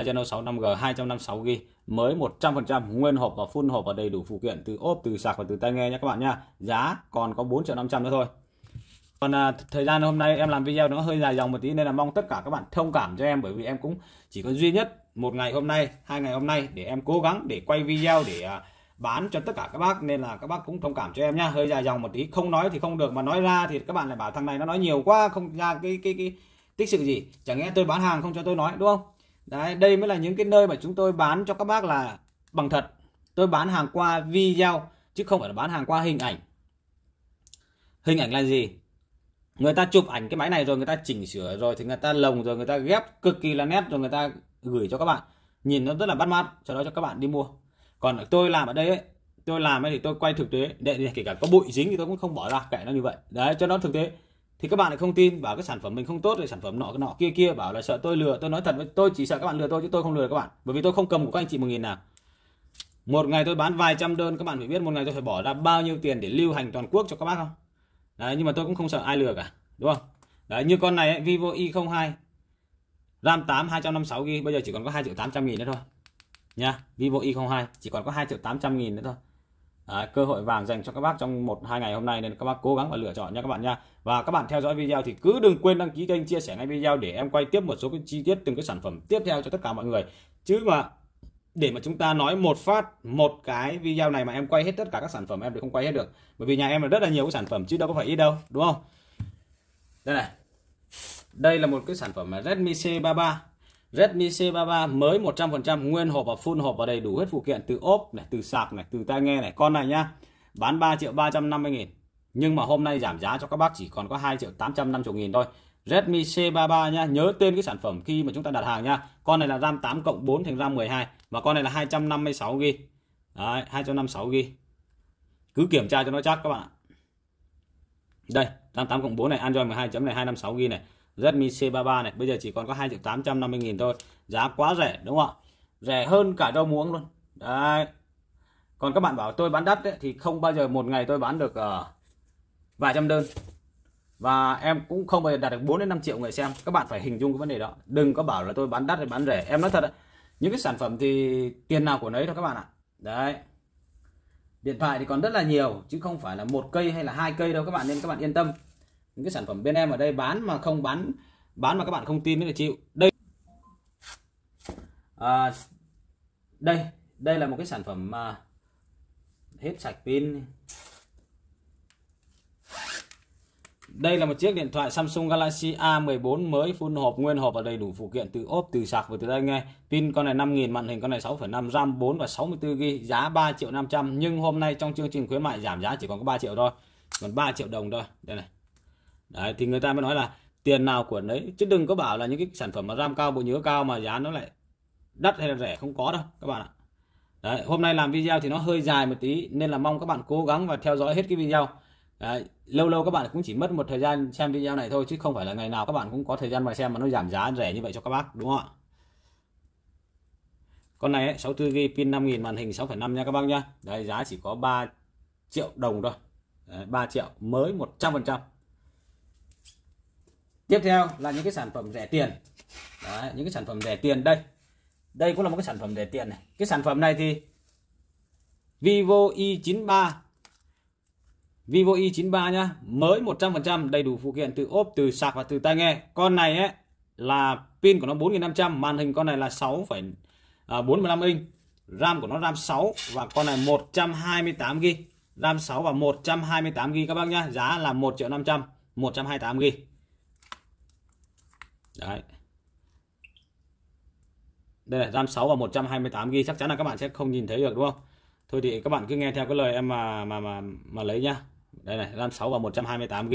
Geno 6 5G 256GB mới 100% nguyên hộp và full hộp và đầy đủ phụ kiện từ ốp từ sạc và từ tai nghe nha các bạn nha giá còn có 4 triệu 500 nữa thôi còn à, thời gian hôm nay em làm video nó hơi dài dòng một tí nên là mong tất cả các bạn thông cảm cho em bởi vì em cũng chỉ có duy nhất một ngày hôm nay hai ngày hôm nay để em cố gắng để quay video để à, bán cho tất cả các bác nên là các bác cũng thông cảm cho em nhá hơi dài dòng một tí không nói thì không được mà nói ra thì các bạn lại bảo thằng này nó nói nhiều quá không ra cái cái cái tích sự gì chẳng nghe tôi bán hàng không cho tôi nói đúng không Đấy, đây mới là những cái nơi mà chúng tôi bán cho các bác là bằng thật. Tôi bán hàng qua video chứ không phải là bán hàng qua hình ảnh. Hình ảnh là gì? Người ta chụp ảnh cái máy này rồi người ta chỉnh sửa rồi thì người ta lồng rồi người ta ghép cực kỳ là nét rồi người ta gửi cho các bạn. Nhìn nó rất là bắt mắt, cho đó cho các bạn đi mua. Còn tôi làm ở đây ấy, tôi làm ấy thì tôi quay thực tế, để kể cả có bụi dính thì tôi cũng không bỏ ra kệ nó như vậy. Đấy cho nó thực tế thì các bạn lại không tin bảo cái sản phẩm mình không tốt rồi sản phẩm nọ cái nọ kia kia bảo là sợ tôi lừa tôi nói thật với tôi chỉ sợ các bạn lừa tôi chứ tôi không lừa các bạn bởi vì tôi không cầm của các anh chị một nghìn nào một ngày tôi bán vài trăm đơn các bạn phải biết một ngày tôi phải bỏ ra bao nhiêu tiền để lưu hành toàn quốc cho các bác không đấy nhưng mà tôi cũng không sợ ai lừa cả đúng không đấy như con này ấy, Vivo i02 RAM 8 256 GB bây giờ chỉ còn có 2 triệu 800 nghìn nữa thôi nha Vivo i02 chỉ còn có 2 triệu 800 nghìn nữa thôi Đấy, cơ hội vàng dành cho các bác trong một hai ngày hôm nay nên các bác cố gắng và lựa chọn nha các bạn nha. Và các bạn theo dõi video thì cứ đừng quên đăng ký kênh, chia sẻ ngay video để em quay tiếp một số cái chi tiết từng cái sản phẩm tiếp theo cho tất cả mọi người. Chứ mà để mà chúng ta nói một phát một cái video này mà em quay hết tất cả các sản phẩm em thì không quay hết được. Bởi vì nhà em là rất là nhiều cái sản phẩm chứ đâu có phải ít đâu, đúng không? Đây này. Đây là một cái sản phẩm mà Redmi C33 Redmi C33 mới 100% nguyên hộp và full hộp và đầy đủ hết phụ kiện từ ốp này, từ sạc này, từ tai nghe này. Con này nhá, bán 3 triệu 350 nghìn. Nhưng mà hôm nay giảm giá cho các bác chỉ còn có 2 triệu 850 nghìn thôi. Redmi C33 nhá, nhớ tên cái sản phẩm khi mà chúng ta đặt hàng nhá. Con này là RAM 8 cộng 4 thành RAM 12 và con này là 256 GB. Đấy, 256 GB. Cứ kiểm tra cho nó chắc các bạn ạ. Đây, RAM 8 cộng 4 này Android 12 chấm này 256 GB này. Redmi C33 này bây giờ chỉ còn có 2 triệu 850 nghìn thôi giá quá rẻ đúng không ạ rẻ hơn cả rau muống luôn đấy còn các bạn bảo tôi bán đắt ấy, thì không bao giờ một ngày tôi bán được uh, vài trăm đơn và em cũng không bao giờ đạt được 4 đến 5 triệu người xem các bạn phải hình dung cái vấn đề đó đừng có bảo là tôi bán đắt hay bán rẻ em nói thật đấy những cái sản phẩm thì tiền nào của nấy thôi các bạn ạ đấy điện thoại thì còn rất là nhiều chứ không phải là một cây hay là hai cây đâu các bạn nên các bạn yên tâm những cái sản phẩm bên em ở đây bán mà không bán bán mà các bạn không tin mới là chịu đây à, đây đây là một cái sản phẩm mà hết sạch pin đây là một chiếc điện thoại Samsung Galaxy A14 mới full hộp nguyên hộp và đầy đủ phụ kiện từ ốp từ sạc và từ tai nghe pin con này 5.000 màn hình con này 6,5 RAM 4 và 64 GB giá 3 triệu 500 nhưng hôm nay trong chương trình khuyến mại giảm giá chỉ còn có 3 triệu thôi còn 3 triệu đồng thôi đây này đấy thì người ta mới nói là tiền nào của đấy chứ đừng có bảo là những cái sản phẩm mà ram cao bộ nhớ cao mà giá nó lại đắt hay là rẻ không có đâu các bạn ạ đấy, hôm nay làm video thì nó hơi dài một tí nên là mong các bạn cố gắng và theo dõi hết cái video đấy, lâu lâu các bạn cũng chỉ mất một thời gian xem video này thôi chứ không phải là ngày nào các bạn cũng có thời gian mà xem mà nó giảm giá rẻ như vậy cho các bác đúng không ạ con này ấy, 64GB pin 5000 màn hình 6,5 nha các bác nha Đây giá chỉ có 3 triệu đồng thôi. Đấy, 3 triệu mới 100% tiếp theo là những cái sản phẩm rẻ tiền Đấy, những cái sản phẩm rẻ tiền đây đây cũng là một cái sản phẩm rẻ tiền này cái sản phẩm này thì Vivo i93 Vivo i93 nhá mới 100% đầy đủ phụ kiện từ ốp từ sạc và từ tai nghe con này ấy là pin của nó 4500 màn hình con này là 6,45 à, inch RAM của nó RAM 6 và con này 128 GB RAM 6 và 128 GB các bác nhá giá là 1 triệu 500 128 GB đấy đây là RAM 6 và 128 GB chắc chắn là các bạn sẽ không nhìn thấy được đúng không thôi thì các bạn cứ nghe theo cái lời em mà mà mà mà lấy nhá đây này RAM 6 và 128 GB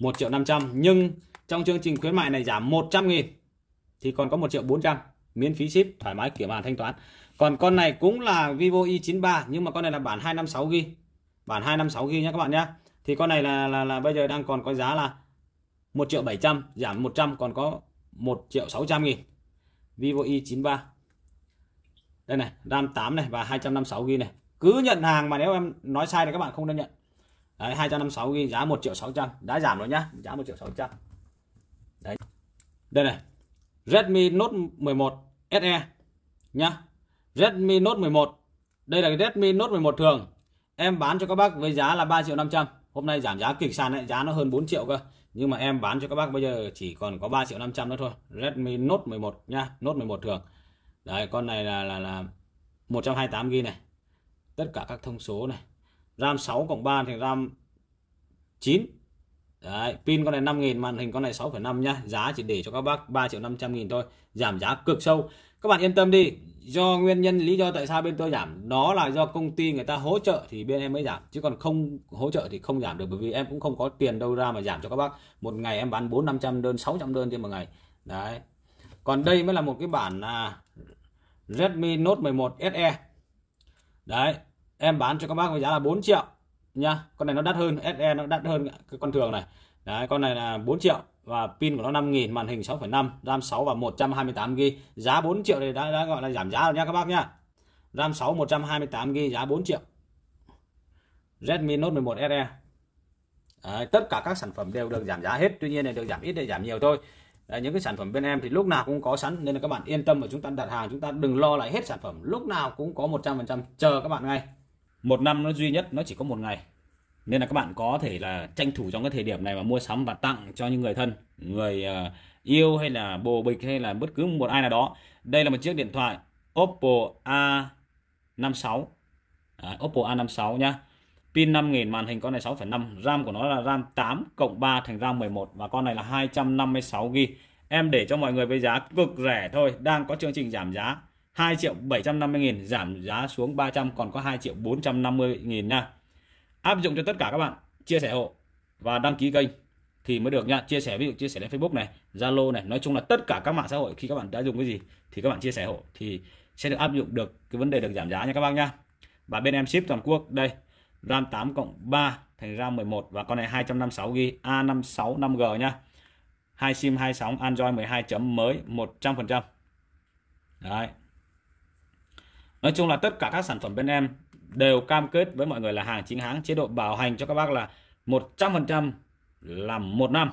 1 triệu 500 nhưng trong chương trình khuyến mại này giảm 100 nghìn thì còn có 1 triệu 400 miễn phí ship thoải mái kiểm bàn thanh toán còn con này cũng là Vivo Y93 nhưng mà con này là bản 256 GB bản 256 GB nhé các bạn nhé thì con này là là là bây giờ đang còn có giá là 1 triệu 700 giảm 100 còn có 1 triệu 600 nghìn Vivo i93 đây này RAM 8 này và 256GB này cứ nhận hàng mà nếu em nói sai thì các bạn không nên nhận Đấy, 256GB giá 1 triệu 600 đã giảm rồi nhá giá 1 triệu 600 đấy đây này Redmi Note 11 SE nhá Redmi Note 11 đây là cái Redmi Note 11 thường em bán cho các bác với giá là 3 triệu 500 hôm nay giảm giá kịch sàn lại giá nó hơn 4 triệu cơ nhưng mà em bán cho các bác bây giờ chỉ còn có 3 triệu 500 nữa thôi Redmi Note 11 nhá Note 11 thường đấy con này là là là 128GB này tất cả các thông số này RAM 6 cộng 3 thì RAM 9 Đấy, pin con này 5.000 màn hình con này 6,5 nhá giá chỉ để cho các bác 3 triệu 500 nghìn thôi giảm giá cực sâu các bạn yên tâm đi do nguyên nhân lý do tại sao bên tôi giảm đó là do công ty người ta hỗ trợ thì bên em mới giảm chứ còn không hỗ trợ thì không giảm được bởi vì em cũng không có tiền đâu ra mà giảm cho các bác một ngày em bán bốn năm trăm đơn 600 đơn trên một ngày đấy còn đây mới là một cái bản là Redmi Note 11 SE đấy em bán cho các bác với giá là 4 triệu nha con này nó đắt hơn SE nó đắt hơn cái con thường này đấy con này là 4 triệu và pin của nó 5000 màn hình 6.5 RAM 6 và 128GB giá 4 triệu thì đã, đã gọi là giảm giá rồi nha các bác nhá RAM 6 128GB giá 4 triệu Redmi Note 11 SE Đấy, tất cả các sản phẩm đều được giảm giá hết tuy nhiên này được giảm ít để giảm nhiều thôi Đấy, những cái sản phẩm bên em thì lúc nào cũng có sẵn nên là các bạn yên tâm mà chúng ta đặt hàng chúng ta đừng lo lại hết sản phẩm lúc nào cũng có 100% chờ các bạn ngay một năm nó duy nhất nó chỉ có một ngày nên là các bạn có thể là tranh thủ trong cái thời điểm này mà mua sắm và tặng cho những người thân người ờ, yêu hay là bồ bịch hay là bất cứ một ai nào đó đây là một chiếc điện thoại Oppo A56 Đấy, Oppo A56 nhá pin 5000 màn hình con này 6,5 RAM của nó là RAM 8 cộng 3 thành RAM 11 và con này là 256GB em để cho mọi người với giá cực rẻ thôi đang có chương trình giảm giá 2 triệu 750 nghìn giảm giá xuống 300 còn có 2 triệu 450 nghìn nha áp dụng cho tất cả các bạn chia sẻ hộ và đăng ký kênh thì mới được nha chia sẻ ví dụ chia sẻ lên Facebook này Zalo này nói chung là tất cả các mạng xã hội khi các bạn đã dùng cái gì thì các bạn chia sẻ hộ thì sẽ được áp dụng được cái vấn đề được giảm giá nha các bác nha và bên em ship toàn quốc đây RAM 8 cộng 3 thành RAM 11 và con này 256 GB A56 5G nha hai sim hai sóng Android 12 chấm mới 100% đấy nói chung là tất cả các sản phẩm bên em đều cam kết với mọi người là hàng chính hãng chế độ bảo hành cho các bác là 100% là một năm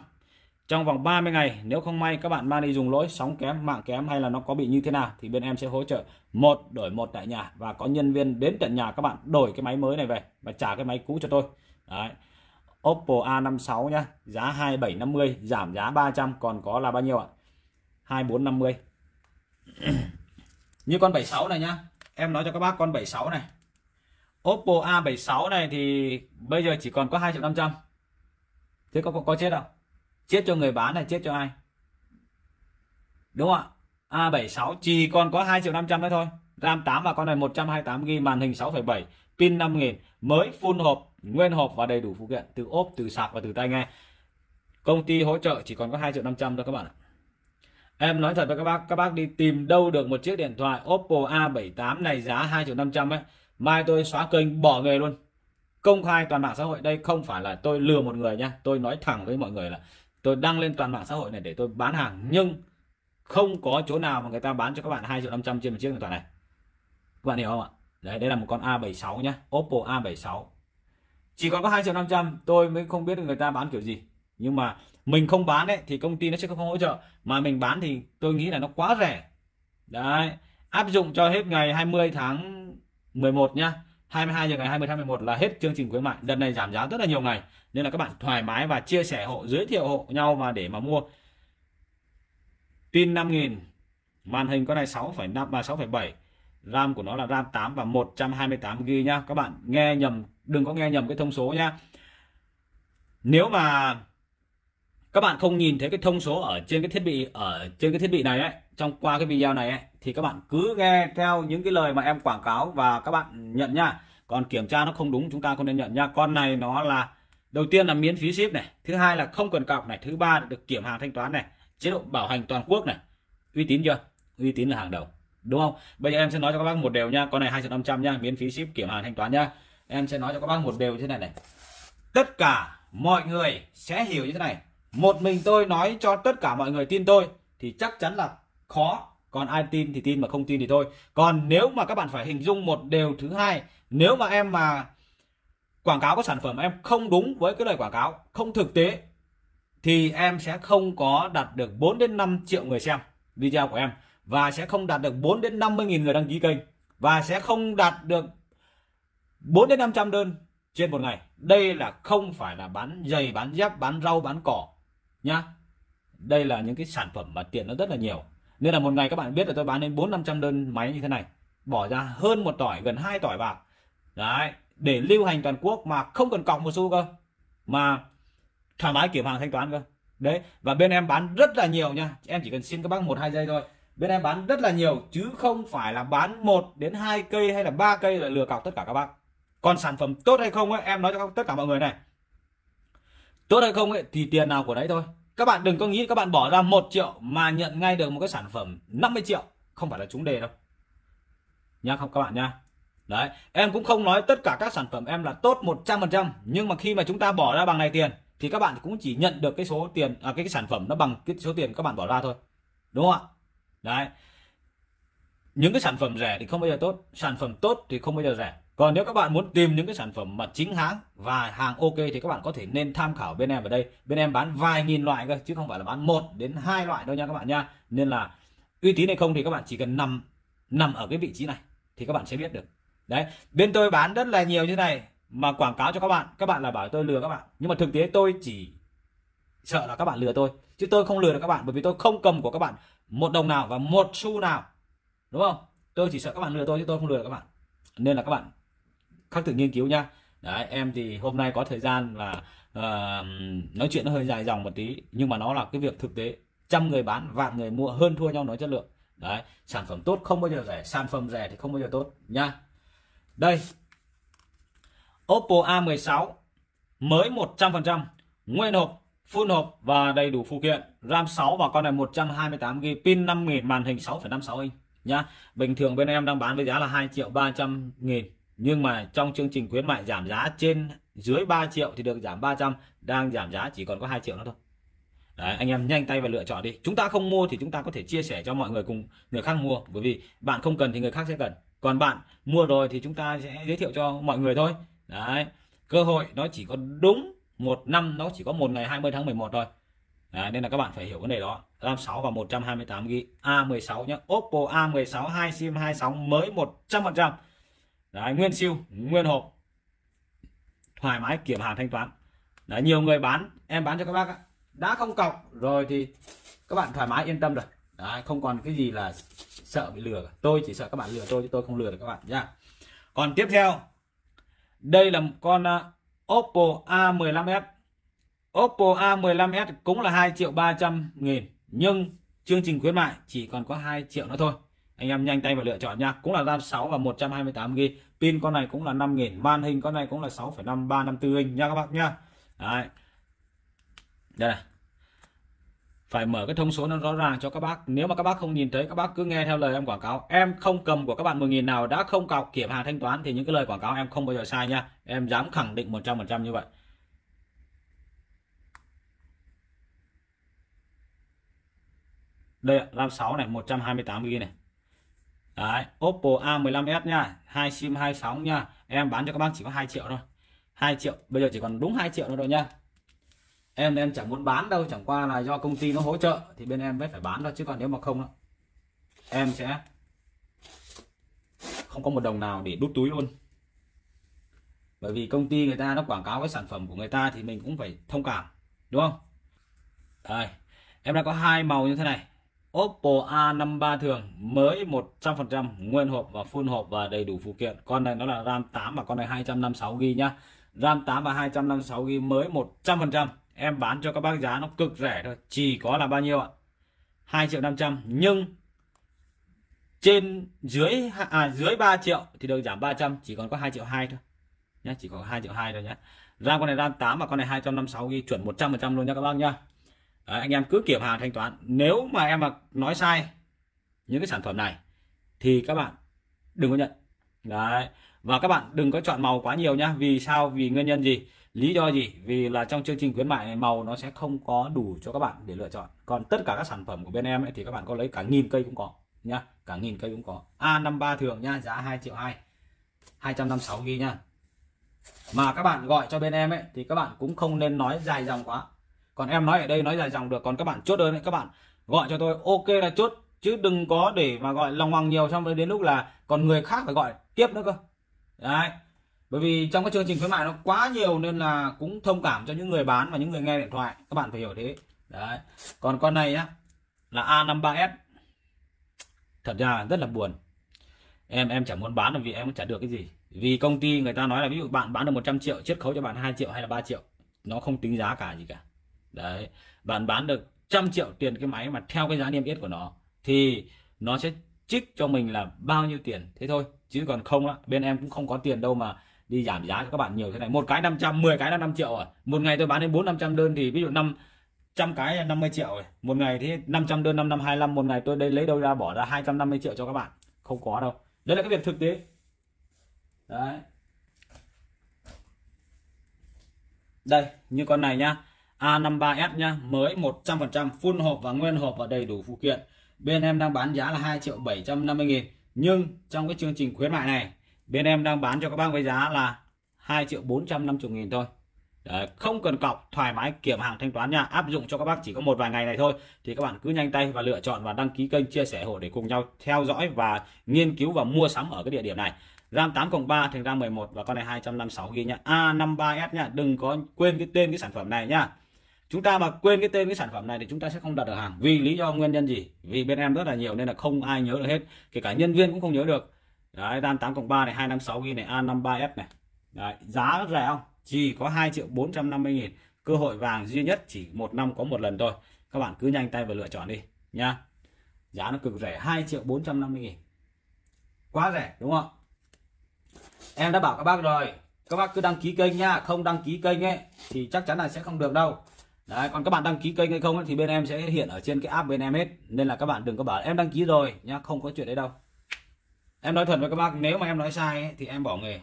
trong vòng 30 ngày nếu không may các bạn mang đi dùng lỗi sóng kém mạng kém hay là nó có bị như thế nào thì bên em sẽ hỗ trợ một đổi một tại nhà và có nhân viên đến tận nhà các bạn đổi cái máy mới này về và trả cái máy cũ cho tôi Đấy. Oppo A56 nhá giá 2750 giảm giá 300 còn có là bao nhiêu ạ 2450 như con 76 này nhá em nói cho các bác con 76 này Oppo A76 này thì bây giờ chỉ còn có 2 triệu 500 thế có, có có chết không chết cho người bán này chết cho ai đúng không ạ A76 chỉ còn có 2 triệu 500 đấy thôi RAM 8 và con này 128GB màn hình 6,7 pin 5000 mới full hộp nguyên hộp và đầy đủ phụ kiện từ ốp từ sạc và từ tay nghe công ty hỗ trợ chỉ còn có 2 triệu 500 thôi các bạn ạ Em nói thật với các bác, các bác đi tìm đâu được một chiếc điện thoại Oppo A78 này giá 2 triệu 500 ấy mai tôi xóa kênh bỏ nghề luôn công khai toàn mạng xã hội đây không phải là tôi lừa một người nha tôi nói thẳng với mọi người là tôi đăng lên toàn mạng xã hội này để tôi bán hàng nhưng không có chỗ nào mà người ta bán cho các bạn 2 triệu 500 trên một chiếc điện thoại này các bạn hiểu không ạ đấy đây là một con A76 nhá Oppo A76 chỉ còn có 2 triệu 500 tôi mới không biết người ta bán kiểu gì nhưng mà mình không bán ấy, thì công ty nó sẽ không hỗ trợ mà mình bán thì tôi nghĩ là nó quá rẻ đấy áp dụng cho hết ngày 20 tháng 11 nhá 22 giờ ngày 20 tháng 11 là hết chương trình khuyến mại đợt này giảm giá rất là nhiều ngày nên là các bạn thoải mái và chia sẻ hộ giới thiệu hộ nhau mà để mà mua pin 5000 màn hình con này 6,5 và 6,7 RAM của nó là RAM 8 và 128 GB nhá các bạn nghe nhầm đừng có nghe nhầm cái thông số nhá nếu mà các bạn không nhìn thấy cái thông số ở trên cái thiết bị ở trên cái thiết bị này ấy trong qua cái video này ấy, thì các bạn cứ nghe theo những cái lời mà em quảng cáo và các bạn nhận nha còn kiểm tra nó không đúng chúng ta không nên nhận nha con này nó là đầu tiên là miễn phí ship này thứ hai là không cần cọc này thứ ba là được kiểm hàng thanh toán này chế độ bảo hành toàn quốc này uy tín chưa uy tín là hàng đầu đúng không bây giờ em sẽ nói cho các bác một điều nha con này hai triệu năm trăm nha miễn phí ship kiểm hàng thanh toán nha em sẽ nói cho các bác một điều như thế này này tất cả mọi người sẽ hiểu như thế này một mình tôi nói cho tất cả mọi người tin tôi thì chắc chắn là khó còn ai tin thì tin mà không tin thì thôi còn nếu mà các bạn phải hình dung một điều thứ hai nếu mà em mà quảng cáo có sản phẩm em không đúng với cái lời quảng cáo không thực tế thì em sẽ không có đạt được 4 đến 5 triệu người xem video của em và sẽ không đạt được 4 đến 50 nghìn người đăng ký kênh và sẽ không đạt được 4 đến 500 đơn trên một ngày đây là không phải là bán giày bán dép bán rau bán cỏ nhá đây là những cái sản phẩm mà tiền nó rất là nhiều nên là một ngày các bạn biết là tôi bán đến bốn năm trăm đơn máy như thế này bỏ ra hơn một tỏi gần hai tỏi bạc đấy để lưu hành toàn quốc mà không cần cọc một xu cơ mà thoải mái kiểm hàng thanh toán cơ đấy và bên em bán rất là nhiều nha em chỉ cần xin các bác một hai giây thôi bên em bán rất là nhiều chứ không phải là bán một đến hai cây hay là ba cây là lừa cọc tất cả các bác còn sản phẩm tốt hay không ấy, em nói cho tất cả mọi người này tốt hay không ấy, thì tiền nào của đấy thôi các bạn đừng có nghĩ các bạn bỏ ra 1 triệu mà nhận ngay được một cái sản phẩm 50 triệu không phải là trúng đề đâu nhá không các bạn nha đấy em cũng không nói tất cả các sản phẩm em là tốt 100% nhưng mà khi mà chúng ta bỏ ra bằng này tiền thì các bạn cũng chỉ nhận được cái số tiền à, cái, cái sản phẩm nó bằng cái số tiền các bạn bỏ ra thôi đúng không ạ đấy những cái sản phẩm rẻ thì không bao giờ tốt sản phẩm tốt thì không bao giờ rẻ còn nếu các bạn muốn tìm những cái sản phẩm mà chính hãng và hàng ok thì các bạn có thể nên tham khảo bên em ở đây bên em bán vài nghìn loại cơ chứ không phải là bán một đến hai loại đâu nha các bạn nha nên là uy tín hay không thì các bạn chỉ cần nằm nằm ở cái vị trí này thì các bạn sẽ biết được đấy bên tôi bán rất là nhiều như này mà quảng cáo cho các bạn các bạn là bảo tôi lừa các bạn nhưng mà thực tế tôi chỉ sợ là các bạn lừa tôi chứ tôi không lừa được các bạn bởi vì tôi không cầm của các bạn một đồng nào và một xu nào đúng không tôi chỉ sợ các bạn lừa tôi chứ tôi không lừa được các bạn nên là các bạn khắc thực nghiên cứu nha đấy em thì hôm nay có thời gian là uh, nói chuyện nó hơi dài dòng một tí nhưng mà nó là cái việc thực tế trăm người bán vạn người mua hơn thua nhau nói chất lượng đấy sản phẩm tốt không bao giờ rẻ sản phẩm rẻ thì không bao giờ tốt nha đây Oppo A16 mới 100% nguyên hộp full hộp và đầy đủ phụ kiện RAM 6 và con này 128GB pin 5000 màn hình 6,56 inch nhá bình thường bên em đang bán với giá là 2 triệu 300 nghìn nhưng mà trong chương trình khuyến mại giảm giá trên dưới 3 triệu thì được giảm 300 đang giảm giá chỉ còn có 2 triệu nữa thôi Đấy, anh em nhanh tay và lựa chọn đi chúng ta không mua thì chúng ta có thể chia sẻ cho mọi người cùng người khác mua bởi vì bạn không cần thì người khác sẽ cần còn bạn mua rồi thì chúng ta sẽ giới thiệu cho mọi người thôi đấy cơ hội nó chỉ có đúng một năm nó chỉ có một ngày 20 tháng 11 thôi đấy, nên là các bạn phải hiểu vấn đề đó RAM 6 và 128 GB A16 nhé Oppo A16 2 sim 26 mới 100% Đấy, nguyên siêu nguyên hộp thoải mái kiểm hàng thanh toán Đấy, nhiều người bán em bán cho các bác đã không cọc rồi thì các bạn thoải mái yên tâm rồi Đấy, không còn cái gì là sợ bị lừa cả. tôi chỉ sợ các bạn lừa tôi chứ tôi không lừa được các bạn nha còn tiếp theo đây là con à, Oppo A15s Oppo A15s cũng là 2 triệu 300 nghìn nhưng chương trình khuyến mại chỉ còn có 2 triệu nữa thôi anh em nhanh tay và lựa chọn nha cũng là RAM 6 và 128 g pin con này cũng là 5000 màn hình con này cũng là 6,5354 inch nha các bác nha đấy đây này phải mở cái thông số nó rõ ràng cho các bác nếu mà các bác không nhìn thấy các bác cứ nghe theo lời em quảng cáo em không cầm của các bạn 10.000 nào đã không cọc kiểm hàng thanh toán thì những cái lời quảng cáo em không bao giờ sai nha em dám khẳng định 100% như vậy đây ram 6 này 128 g này Đấy, Oppo A15s nha, hai sim hai sóng nha. Em bán cho các bác chỉ có 2 triệu thôi. 2 triệu, bây giờ chỉ còn đúng 2 triệu nữa rồi nha. Em em chẳng muốn bán đâu, chẳng qua là do công ty nó hỗ trợ thì bên em mới phải bán thôi chứ còn nếu mà không em sẽ không có một đồng nào để đút túi luôn. Bởi vì công ty người ta nó quảng cáo cái sản phẩm của người ta thì mình cũng phải thông cảm, đúng không? Đây, em đã có hai màu như thế này, Oppo A53 thường mới 100% nguyên hộp và full hộp và đầy đủ phụ kiện. Con này nó là RAM 8 và con này 256GB nhá. RAM 8 và 256GB mới 100%. Em bán cho các bác giá nó cực rẻ thôi. Chỉ có là bao nhiêu ạ? 2 triệu 500 nhưng trên dưới à, dưới 3 triệu thì được giảm 300 chỉ còn có 2 triệu 2 thôi nhá chỉ có 2 triệu 2 thôi nhá RAM con này RAM 8 và con này 256 ghi chuẩn 100% luôn nha các bác nhá Đấy, anh em cứ kiểm hàng thanh toán nếu mà em mà nói sai những cái sản phẩm này thì các bạn đừng có nhận đấy và các bạn đừng có chọn màu quá nhiều nhá vì sao vì nguyên nhân gì lý do gì vì là trong chương trình khuyến mại màu nó sẽ không có đủ cho các bạn để lựa chọn còn tất cả các sản phẩm của bên em ấy, thì các bạn có lấy cả nghìn cây cũng có nhá cả nghìn cây cũng có A53 thường nhá giá 2 triệu 2 256 ghi nhá mà các bạn gọi cho bên em ấy thì các bạn cũng không nên nói dài dòng quá còn em nói ở đây nói dài dòng được còn các bạn chốt đơn ấy, các bạn gọi cho tôi ok là chốt chứ đừng có để mà gọi lòng hoàng nhiều xong rồi đến lúc là còn người khác phải gọi tiếp nữa cơ đấy bởi vì trong các chương trình khuyến mại nó quá nhiều nên là cũng thông cảm cho những người bán và những người nghe điện thoại các bạn phải hiểu thế đấy còn con này á là A53s thật ra rất là buồn em em chẳng muốn bán là vì em cũng được cái gì vì công ty người ta nói là ví dụ bạn bán được 100 triệu chiết khấu cho bạn 2 triệu hay là 3 triệu nó không tính giá cả gì cả đấy bạn bán được trăm triệu tiền cái máy mà theo cái giá niêm yết của nó thì nó sẽ trích cho mình là bao nhiêu tiền thế thôi chứ còn không á bên em cũng không có tiền đâu mà đi giảm giá cho các bạn nhiều thế này một cái 500 10 cái là 5 triệu rồi một ngày tôi bán đến 4 500 đơn thì ví dụ 5 trăm cái là 50 triệu rồi một ngày thế 500 đơn 5525 một ngày tôi đây lấy đâu ra bỏ ra 250 triệu cho các bạn không có đâu đấy là cái việc thực tế đấy đây như con này nhá A53S nhá mới 100% full hộp và nguyên hộp và đầy đủ phụ kiện bên em đang bán giá là 2 triệu 750 nghìn nhưng trong cái chương trình khuyến mại này bên em đang bán cho các bác với giá là 2 triệu 450 nghìn thôi Đấy, không cần cọc thoải mái kiểm hàng thanh toán nha áp dụng cho các bác chỉ có một vài ngày này thôi thì các bạn cứ nhanh tay và lựa chọn và đăng ký kênh chia sẻ hộ để cùng nhau theo dõi và nghiên cứu và mua sắm ở cái địa điểm này RAM 8 cộng 3 thành RAM 11 và con này 256 ghi nha. A53S nha, đừng có quên cái tên cái sản phẩm này nhá chúng ta mà quên cái tên cái sản phẩm này thì chúng ta sẽ không đặt được hàng vì lý do nguyên nhân gì vì bên em rất là nhiều nên là không ai nhớ được hết kể cả nhân viên cũng không nhớ được đấy đan tám cộng ba này hai năm sáu ghi này A53F này đấy, giá rất rẻ không chỉ có 2 triệu 450 nghìn cơ hội vàng duy nhất chỉ một năm có một lần thôi các bạn cứ nhanh tay và lựa chọn đi nha giá nó cực rẻ 2 triệu 450 nghìn quá rẻ đúng không em đã bảo các bác rồi các bác cứ đăng ký kênh nha không đăng ký kênh ấy thì chắc chắn là sẽ không được đâu Đấy, còn các bạn đăng ký kênh hay không ấy, thì bên em sẽ hiện ở trên cái app bên em hết nên là các bạn đừng có bảo em đăng ký rồi nhá không có chuyện đấy đâu em nói thật với các bác nếu mà em nói sai ấy, thì em bỏ nghề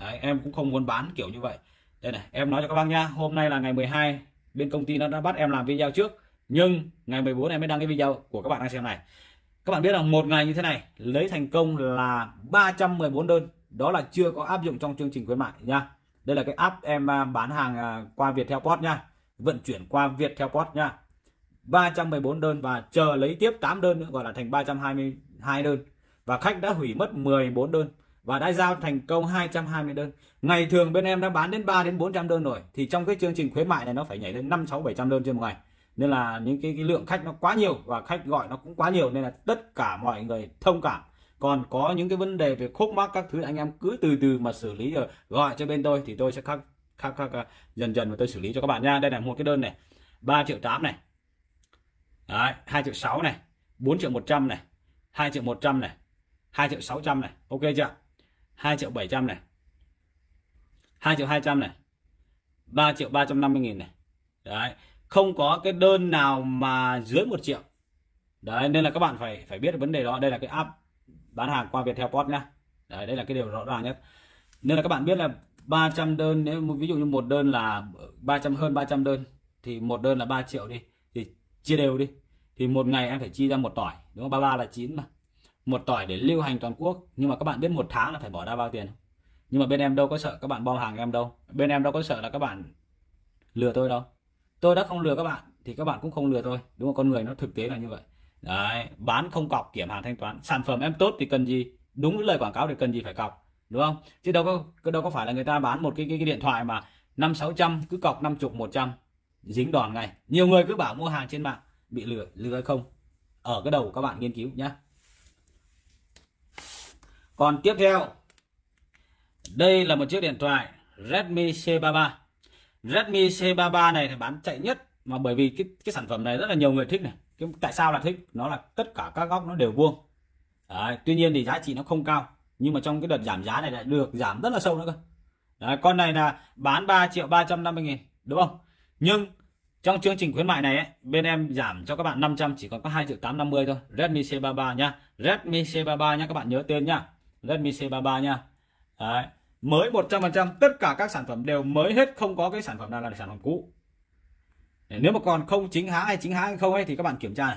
đấy, em cũng không muốn bán kiểu như vậy đây này em nói cho các bác nha hôm nay là ngày 12 bên công ty nó đã bắt em làm video trước nhưng ngày 14 em mới đăng cái video của các bạn đang xem này các bạn biết là một ngày như thế này lấy thành công là 314 đơn đó là chưa có áp dụng trong chương trình khuyến mại nha đây là cái app em à, bán hàng à, qua Viettel Post nha vận chuyển qua Việt theo Post nha 314 đơn và chờ lấy tiếp 8 đơn nữa gọi là thành 322 đơn và khách đã hủy mất 14 đơn và đã giao thành công 220 đơn. Ngày thường bên em đã bán đến 3 đến 400 đơn rồi thì trong cái chương trình khuyến mại này nó phải nhảy lên 5 6 700 đơn trên một ngày. Nên là những cái, cái lượng khách nó quá nhiều và khách gọi nó cũng quá nhiều nên là tất cả mọi người thông cảm. Còn có những cái vấn đề về khúc mắc các thứ anh em cứ từ từ mà xử lý rồi gọi cho bên tôi thì tôi sẽ khắc khác, khác, dần dần mà tôi xử lý cho các bạn nha đây là một cái đơn này 3 triệu 8 này Đấy, 2 triệu 6 này 4 triệu 100 này 2 triệu 100 này 2 triệu 600 này ok chưa 2 triệu 700 này 2 triệu 200 này 3 triệu 350 nghìn này đấy không có cái đơn nào mà dưới 1 triệu đấy nên là các bạn phải phải biết vấn đề đó đây là cái app bán hàng qua Viettel Post nhá đấy đây là cái điều rõ ràng nhất nên là các bạn biết là 300 đơn nếu ví dụ như một đơn là 300 hơn 300 đơn thì một đơn là 3 triệu đi thì chia đều đi thì một ngày em phải chia ra một tỏi đúng không 33 là 9 mà một tỏi để lưu hành toàn quốc nhưng mà các bạn biết một tháng là phải bỏ ra bao tiền nhưng mà bên em đâu có sợ các bạn bom hàng em đâu bên em đâu có sợ là các bạn lừa tôi đâu tôi đã không lừa các bạn thì các bạn cũng không lừa tôi đúng không con người nó thực tế là như vậy đấy bán không cọc kiểm hàng thanh toán sản phẩm em tốt thì cần gì đúng với lời quảng cáo thì cần gì phải cọc đúng không chứ đâu có đâu có phải là người ta bán một cái cái, cái điện thoại mà năm sáu trăm cứ cọc năm chục một trăm dính đòn ngay nhiều người cứ bảo mua hàng trên mạng bị lừa lừa hay không ở cái đầu các bạn nghiên cứu nhé còn tiếp theo đây là một chiếc điện thoại Redmi C33 Redmi C33 này thì bán chạy nhất mà bởi vì cái cái sản phẩm này rất là nhiều người thích này cái, tại sao là thích nó là tất cả các góc nó đều vuông Đấy, tuy nhiên thì giá trị nó không cao nhưng mà trong cái đợt giảm giá này lại được giảm rất là sâu nữa cơ Đấy, con này là bán 3 triệu 350 nghìn đúng không nhưng trong chương trình khuyến mại này ấy, bên em giảm cho các bạn 500 chỉ còn có 2 triệu 850 thôi Redmi C33 nha Redmi C33 nha các bạn nhớ tên nha Redmi C33 nha Đấy. mới 100% tất cả các sản phẩm đều mới hết không có cái sản phẩm nào là sản phẩm cũ Để nếu mà còn không chính hãng hay chính hãng hay không ấy thì các bạn kiểm tra này.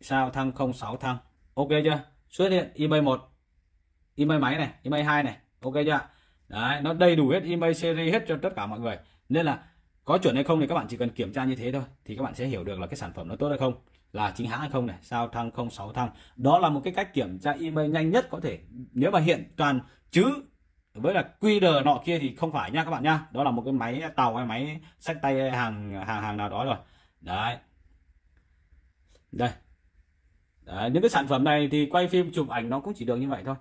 sao thăng 06 thăng ok chưa xuất hiện email một email máy này email hai này ok chưa đấy nó đầy đủ hết email series hết cho tất cả mọi người nên là có chuẩn hay không thì các bạn chỉ cần kiểm tra như thế thôi thì các bạn sẽ hiểu được là cái sản phẩm nó tốt hay không là chính hãng hay không này sao thăng không sáu thăng đó là một cái cách kiểm tra email nhanh nhất có thể nếu mà hiện toàn chứ với là qr nọ kia thì không phải nha các bạn nha đó là một cái máy tàu hay máy sách tay hàng hàng hàng nào đó rồi đấy đây Đấy, những cái sản phẩm này thì quay phim chụp ảnh nó cũng chỉ được như vậy thôi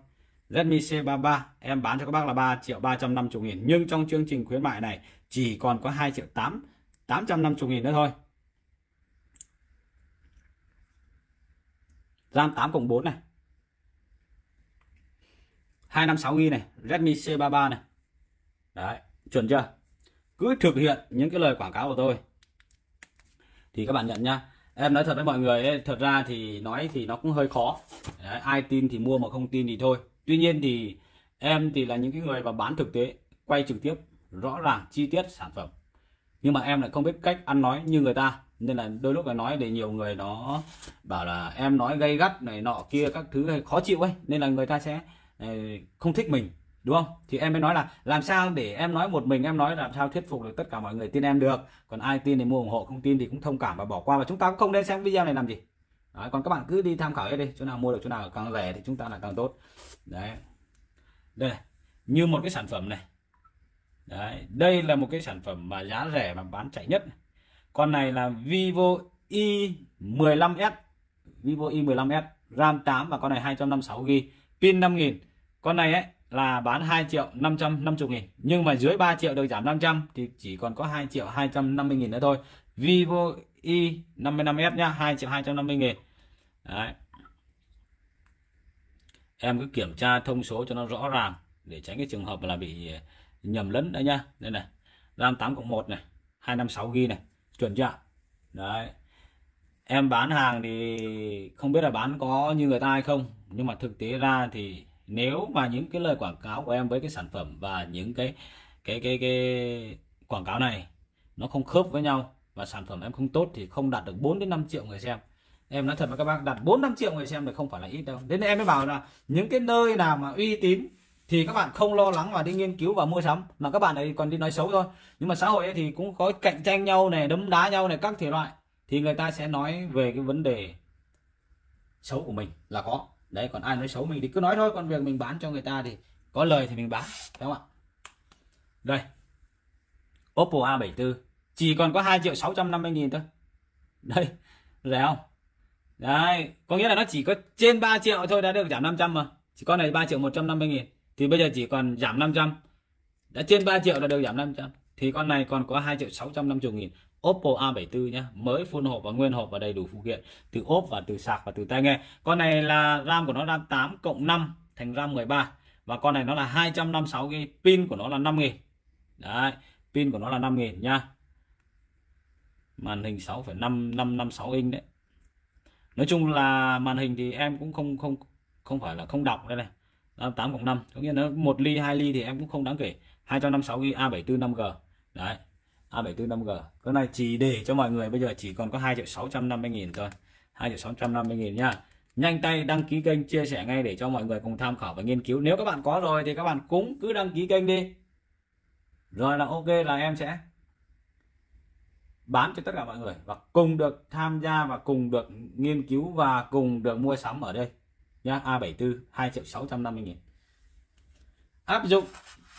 Redmi C33 em bán cho các bác là 3 triệu 350 nghìn nhưng trong chương trình khuyến mại này chỉ còn có 2 triệu 8 850 nghìn nữa thôi RAM 8 cộng 4 này 256GB này Redmi C33 này đấy chuẩn chưa cứ thực hiện những cái lời quảng cáo của tôi thì các bạn nhận nhá em nói thật với mọi người ấy, thật ra thì nói thì nó cũng hơi khó Đấy, ai tin thì mua mà không tin thì thôi tuy nhiên thì em thì là những cái người mà bán thực tế quay trực tiếp rõ ràng chi tiết sản phẩm nhưng mà em lại không biết cách ăn nói như người ta nên là đôi lúc là nói để nhiều người nó bảo là em nói gây gắt này nọ kia các thứ này khó chịu ấy nên là người ta sẽ ờ, không thích mình đúng không thì em mới nói là làm sao để em nói một mình em nói làm sao thuyết phục được tất cả mọi người tin em được còn ai tin thì mua ủng hộ không tin thì cũng thông cảm và bỏ qua và chúng ta cũng không nên xem video này làm gì đấy, còn các bạn cứ đi tham khảo hết đi chỗ nào mua được chỗ nào càng rẻ thì chúng ta là càng tốt đấy đây như một cái sản phẩm này đấy đây là một cái sản phẩm mà giá rẻ mà bán chạy nhất con này là Vivo i 15s Vivo i 15s RAM 8 và con này 256 g pin 5000 con này ấy là bán 2 triệu 550 nghìn nhưng mà dưới 3 triệu được giảm 500 thì chỉ còn có 2 triệu 250 nghìn nữa thôi Vivo Y 55S nhá 2 triệu 250 nghìn Đấy. em cứ kiểm tra thông số cho nó rõ ràng để tránh cái trường hợp là bị ờ, nhầm lẫn đấy nhá đây này RAM 8 cộng 1 này 256 ghi này chuẩn chưa đấy em bán hàng thì không biết là bán có như người ta hay không nhưng mà thực tế ra thì nếu mà những cái lời quảng cáo của em với cái sản phẩm và những cái cái cái cái quảng cáo này nó không khớp với nhau và sản phẩm em không tốt thì không đạt được 4 đến 5 triệu người xem em nói thật với các bác đạt 4 5 triệu người xem thì không phải là ít đâu đến em mới bảo là những cái nơi nào mà uy tín thì các bạn không lo lắng và đi nghiên cứu và mua sắm mà các bạn ấy còn đi nói xấu thôi nhưng mà xã hội ấy thì cũng có cạnh tranh nhau này đấm đá nhau này các thể loại thì người ta sẽ nói về cái vấn đề xấu của mình là có đấy còn ai nói xấu mình thì cứ nói thôi còn việc mình bán cho người ta thì có lời thì mình bán đúng không ạ đây Oppo A74 chỉ còn có 2 triệu 650 nghìn thôi đây rẻ không đấy có nghĩa là nó chỉ có trên 3 triệu thôi đã được giảm 500 mà chỉ con này 3 triệu 150 nghìn thì bây giờ chỉ còn giảm 500 đã trên 3 triệu là được giảm 500 thì con này còn có 2 triệu 650 nghìn Oppo A74 nhé mới full hộp và nguyên hộp và đầy đủ phụ kiện từ ốp và từ sạc và từ tai nghe con này là RAM của nó RAM 8 cộng 5 thành RAM 13 và con này nó là 256 g pin của nó là 5.000 đấy pin của nó là 5.000 nha màn hình 6,5556 inch đấy Nói chung là màn hình thì em cũng không không không phải là không đọc đây này 8 cộng 5 có nghĩa là một ly 2 ly thì em cũng không đáng kể 256 A74 5G đấy A745G cái này chỉ để cho mọi người bây giờ chỉ còn có 2 triệu 650 nghìn thôi 2 triệu 650 nghìn nhá nhanh tay đăng ký kênh chia sẻ ngay để cho mọi người cùng tham khảo và nghiên cứu nếu các bạn có rồi thì các bạn cũng cứ đăng ký kênh đi rồi là ok là em sẽ bán cho tất cả mọi người và cùng được tham gia và cùng được nghiên cứu và cùng được mua sắm ở đây nhá A74 2 triệu 650 nghìn áp dụng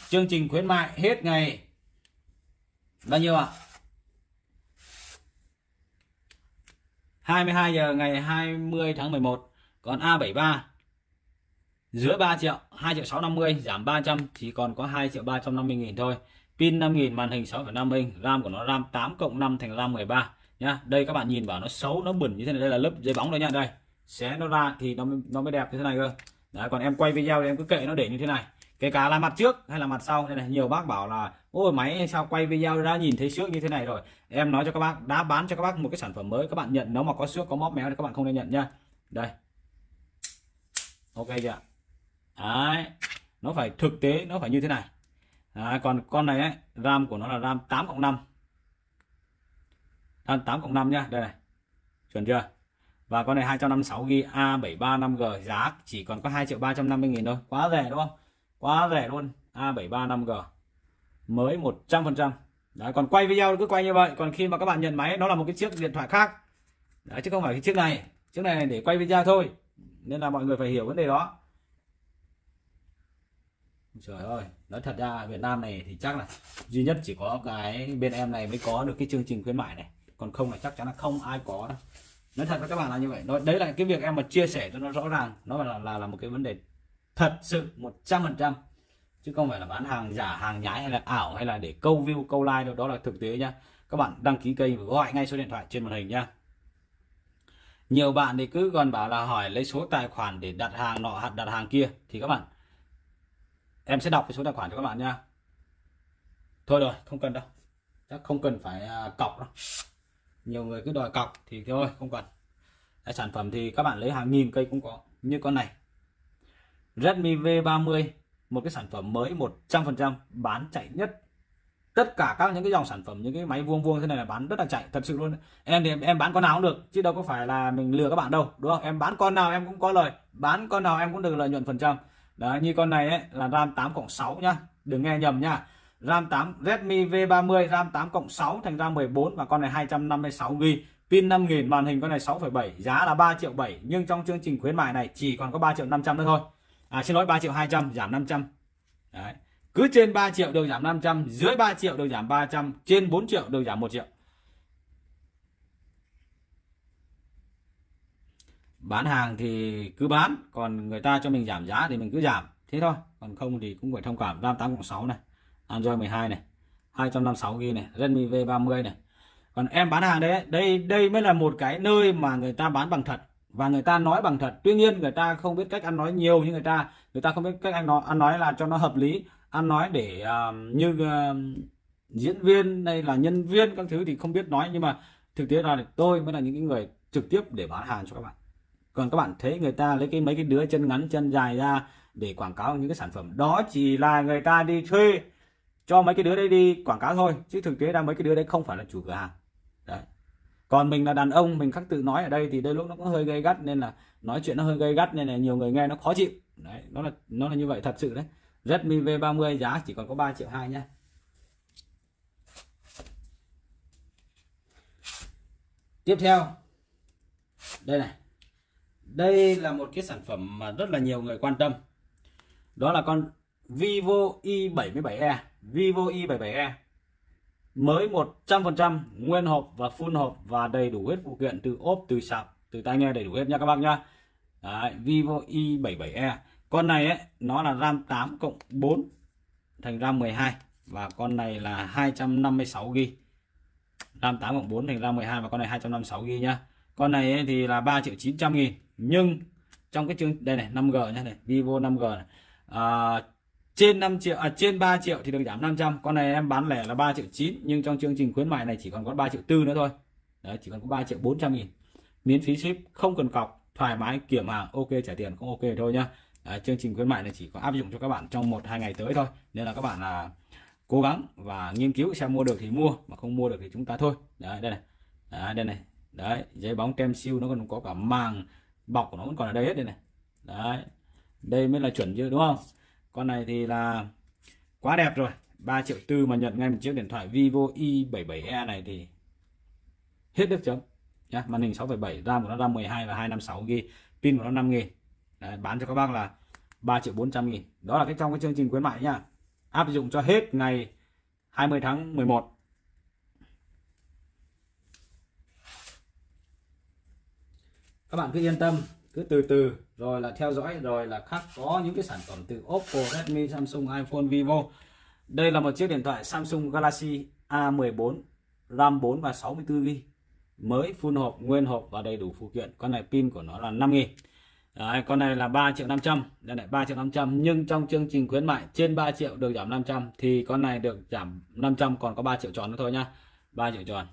chương trình khuyến mại hết ngày bao nhiêu ạ à? 22 giờ ngày 20 tháng 11 còn A73 dưới 3 triệu 2 triệu 650 giảm 300 chỉ còn có 2 triệu 350 nghìn thôi pin 5000 màn hình 6,5 inch RAM của nó RAM 8 cộng 5 thành RAM 13 nhá đây các bạn nhìn bảo nó xấu nó bẩn như thế này đây là lớp giấy bóng đây nha đây xé nó ra thì nó nó mới đẹp như thế này cơ đấy, còn em quay video thì em cứ kệ nó để như thế này kể cả là mặt trước hay là mặt sau đây này nhiều bác bảo là ôi máy sao quay video ra nhìn thấy xước như thế này rồi em nói cho các bác đã bán cho các bác một cái sản phẩm mới các bạn nhận nó mà có xước có móp méo thì các bạn không nên nhận nha đây ok chưa đấy nó phải thực tế nó phải như thế này đấy, còn con này ấy, ram của nó là ram 8 cộng 5 ram 8 cộng 5 nhá đây này chuẩn chưa và con này 256 g A735G giá chỉ còn có 2 triệu 350 nghìn thôi quá rẻ đúng không quá rẻ luôn A735G mới 100% Đấy, còn quay video cứ quay như vậy còn khi mà các bạn nhận máy nó là một cái chiếc điện thoại khác Đấy, chứ không phải cái chiếc này chiếc này để quay video thôi nên là mọi người phải hiểu vấn đề đó trời ơi nói thật ra Việt Nam này thì chắc là duy nhất chỉ có cái bên em này mới có được cái chương trình khuyến mại này còn không là chắc chắn là không ai có đâu nói thật với các bạn là như vậy đó, đấy là cái việc em mà chia sẻ cho nó rõ ràng nó là là là một cái vấn đề thật sự 100% chứ không phải là bán hàng giả hàng nhái hay là ảo hay là để câu view câu like đâu đó là thực tế nhá các bạn đăng ký kênh và gọi ngay số điện thoại trên màn hình nhá nhiều bạn thì cứ còn bảo là hỏi lấy số tài khoản để đặt hàng nọ đặt hàng kia thì các bạn em sẽ đọc cái số tài khoản cho các bạn nhá thôi rồi không cần đâu chắc không cần phải à, cọc đâu nhiều người cứ đòi cọc thì thôi không cần sản phẩm thì các bạn lấy hàng nghìn cây cũng có như con này Redmi V30 một cái sản phẩm mới 100% bán chạy nhất tất cả các những cái dòng sản phẩm những cái máy vuông vuông thế này là bán rất là chạy thật sự luôn em thì em bán con nào cũng được chứ đâu có phải là mình lừa các bạn đâu đúng không em bán con nào em cũng có lời bán con nào em cũng được lợi nhuận phần trăm đó như con này ấy, là ram 8 cộng 6 nhá đừng nghe nhầm nhá ram 8 Redmi V30 ram 8 cộng 6 thành ra 14 và con này 256 g pin 5000 màn hình con này 6,7 giá là 3 triệu 7 nhưng trong chương trình khuyến mại này chỉ còn có 3 triệu 500 nữa thôi à, xin lỗi 3 triệu 200 giảm 500 đấy cứ trên 3 triệu đều giảm 500 dưới 3 triệu đều giảm 300 trên 4 triệu đều giảm 1 triệu bán hàng thì cứ bán còn người ta cho mình giảm giá thì mình cứ giảm thế thôi còn không thì cũng phải thông cảm RAM 8 cộng 6 này Android 12 này 256 GB này Redmi V30 này còn em bán hàng đấy đây đây mới là một cái nơi mà người ta bán bằng thật và người ta nói bằng thật tuy nhiên người ta không biết cách ăn nói nhiều như người ta người ta không biết cách ăn nói ăn nói là cho nó hợp lý ăn nói để uh, như uh, diễn viên hay là nhân viên các thứ thì không biết nói nhưng mà thực tế là tôi mới là những người trực tiếp để bán hàng cho các bạn còn các bạn thấy người ta lấy cái mấy cái đứa chân ngắn chân dài ra để quảng cáo những cái sản phẩm đó chỉ là người ta đi thuê cho mấy cái đứa đấy đi quảng cáo thôi chứ thực tế là mấy cái đứa đấy không phải là chủ cửa hàng đấy còn mình là đàn ông mình khắc tự nói ở đây thì đôi lúc nó cũng hơi gây gắt nên là nói chuyện nó hơi gây gắt nên là nhiều người nghe nó khó chịu đấy nó là nó là như vậy thật sự đấy Redmi V30 giá chỉ còn có 3 triệu 2 nhé tiếp theo đây này đây là một cái sản phẩm mà rất là nhiều người quan tâm đó là con Vivo i77e Vivo i77e mới 100% nguyên hộp và full hộp và đầy đủ hết phụ kiện từ ốp từ sạc từ tai nghe đầy đủ hết nha các bác nha. Đấy, Vivo i77e con này ấy, nó là RAM 8 cộng 4 thành RAM 12 và con này là 256 GB RAM 8 cộng 4 thành RAM 12 và con này 256 GB nha. con này ấy thì là 3 triệu 900 nghìn nhưng trong cái chương đây này 5G nha này Vivo 5G này à, trên 5 triệu à, trên 3 triệu thì được giảm 500 con này em bán lẻ là 3 triệu 9 nhưng trong chương trình khuyến mại này chỉ còn có 3 triệu tư nữa thôi đấy chỉ còn có 3 triệu 400 nghìn miễn phí ship không cần cọc thoải mái kiểm hàng ok trả tiền cũng ok thôi nhá đấy, chương trình khuyến mại này chỉ có áp dụng cho các bạn trong một hai ngày tới thôi nên là các bạn là cố gắng và nghiên cứu xem mua được thì mua mà không mua được thì chúng ta thôi đấy đây này đấy, đây này đấy giấy bóng tem siêu nó còn có cả màng bọc của nó vẫn còn ở đây hết đây này đấy đây mới là chuẩn chưa đúng không con này thì là quá đẹp rồi 3 triệu tư mà nhận ngay một chiếc điện thoại Vivo i77e này thì hết nước chấm nhá màn hình 6,7 RAM của nó RAM 12 và 256 gb pin của nó 5 nghìn Đấy, bán cho các bác là 3 triệu 400 nghìn đó là cái trong cái chương trình khuyến mại nhá áp dụng cho hết ngày 20 tháng 11 các bạn cứ yên tâm cứ từ từ rồi là theo dõi rồi là khác có những cái sản phẩm từ Oppo, Redmi, Samsung, iPhone, Vivo đây là một chiếc điện thoại Samsung Galaxy A14 RAM 4 và 64GB mới full hộp nguyên hộp và đầy đủ phụ kiện con này pin của nó là 5.000 Đấy, con này là 3 triệu 500 đây này 3 triệu 500 nhưng trong chương trình khuyến mại trên 3 triệu được giảm 500 thì con này được giảm 500 còn có 3 triệu tròn nữa thôi nhá 3 triệu tròn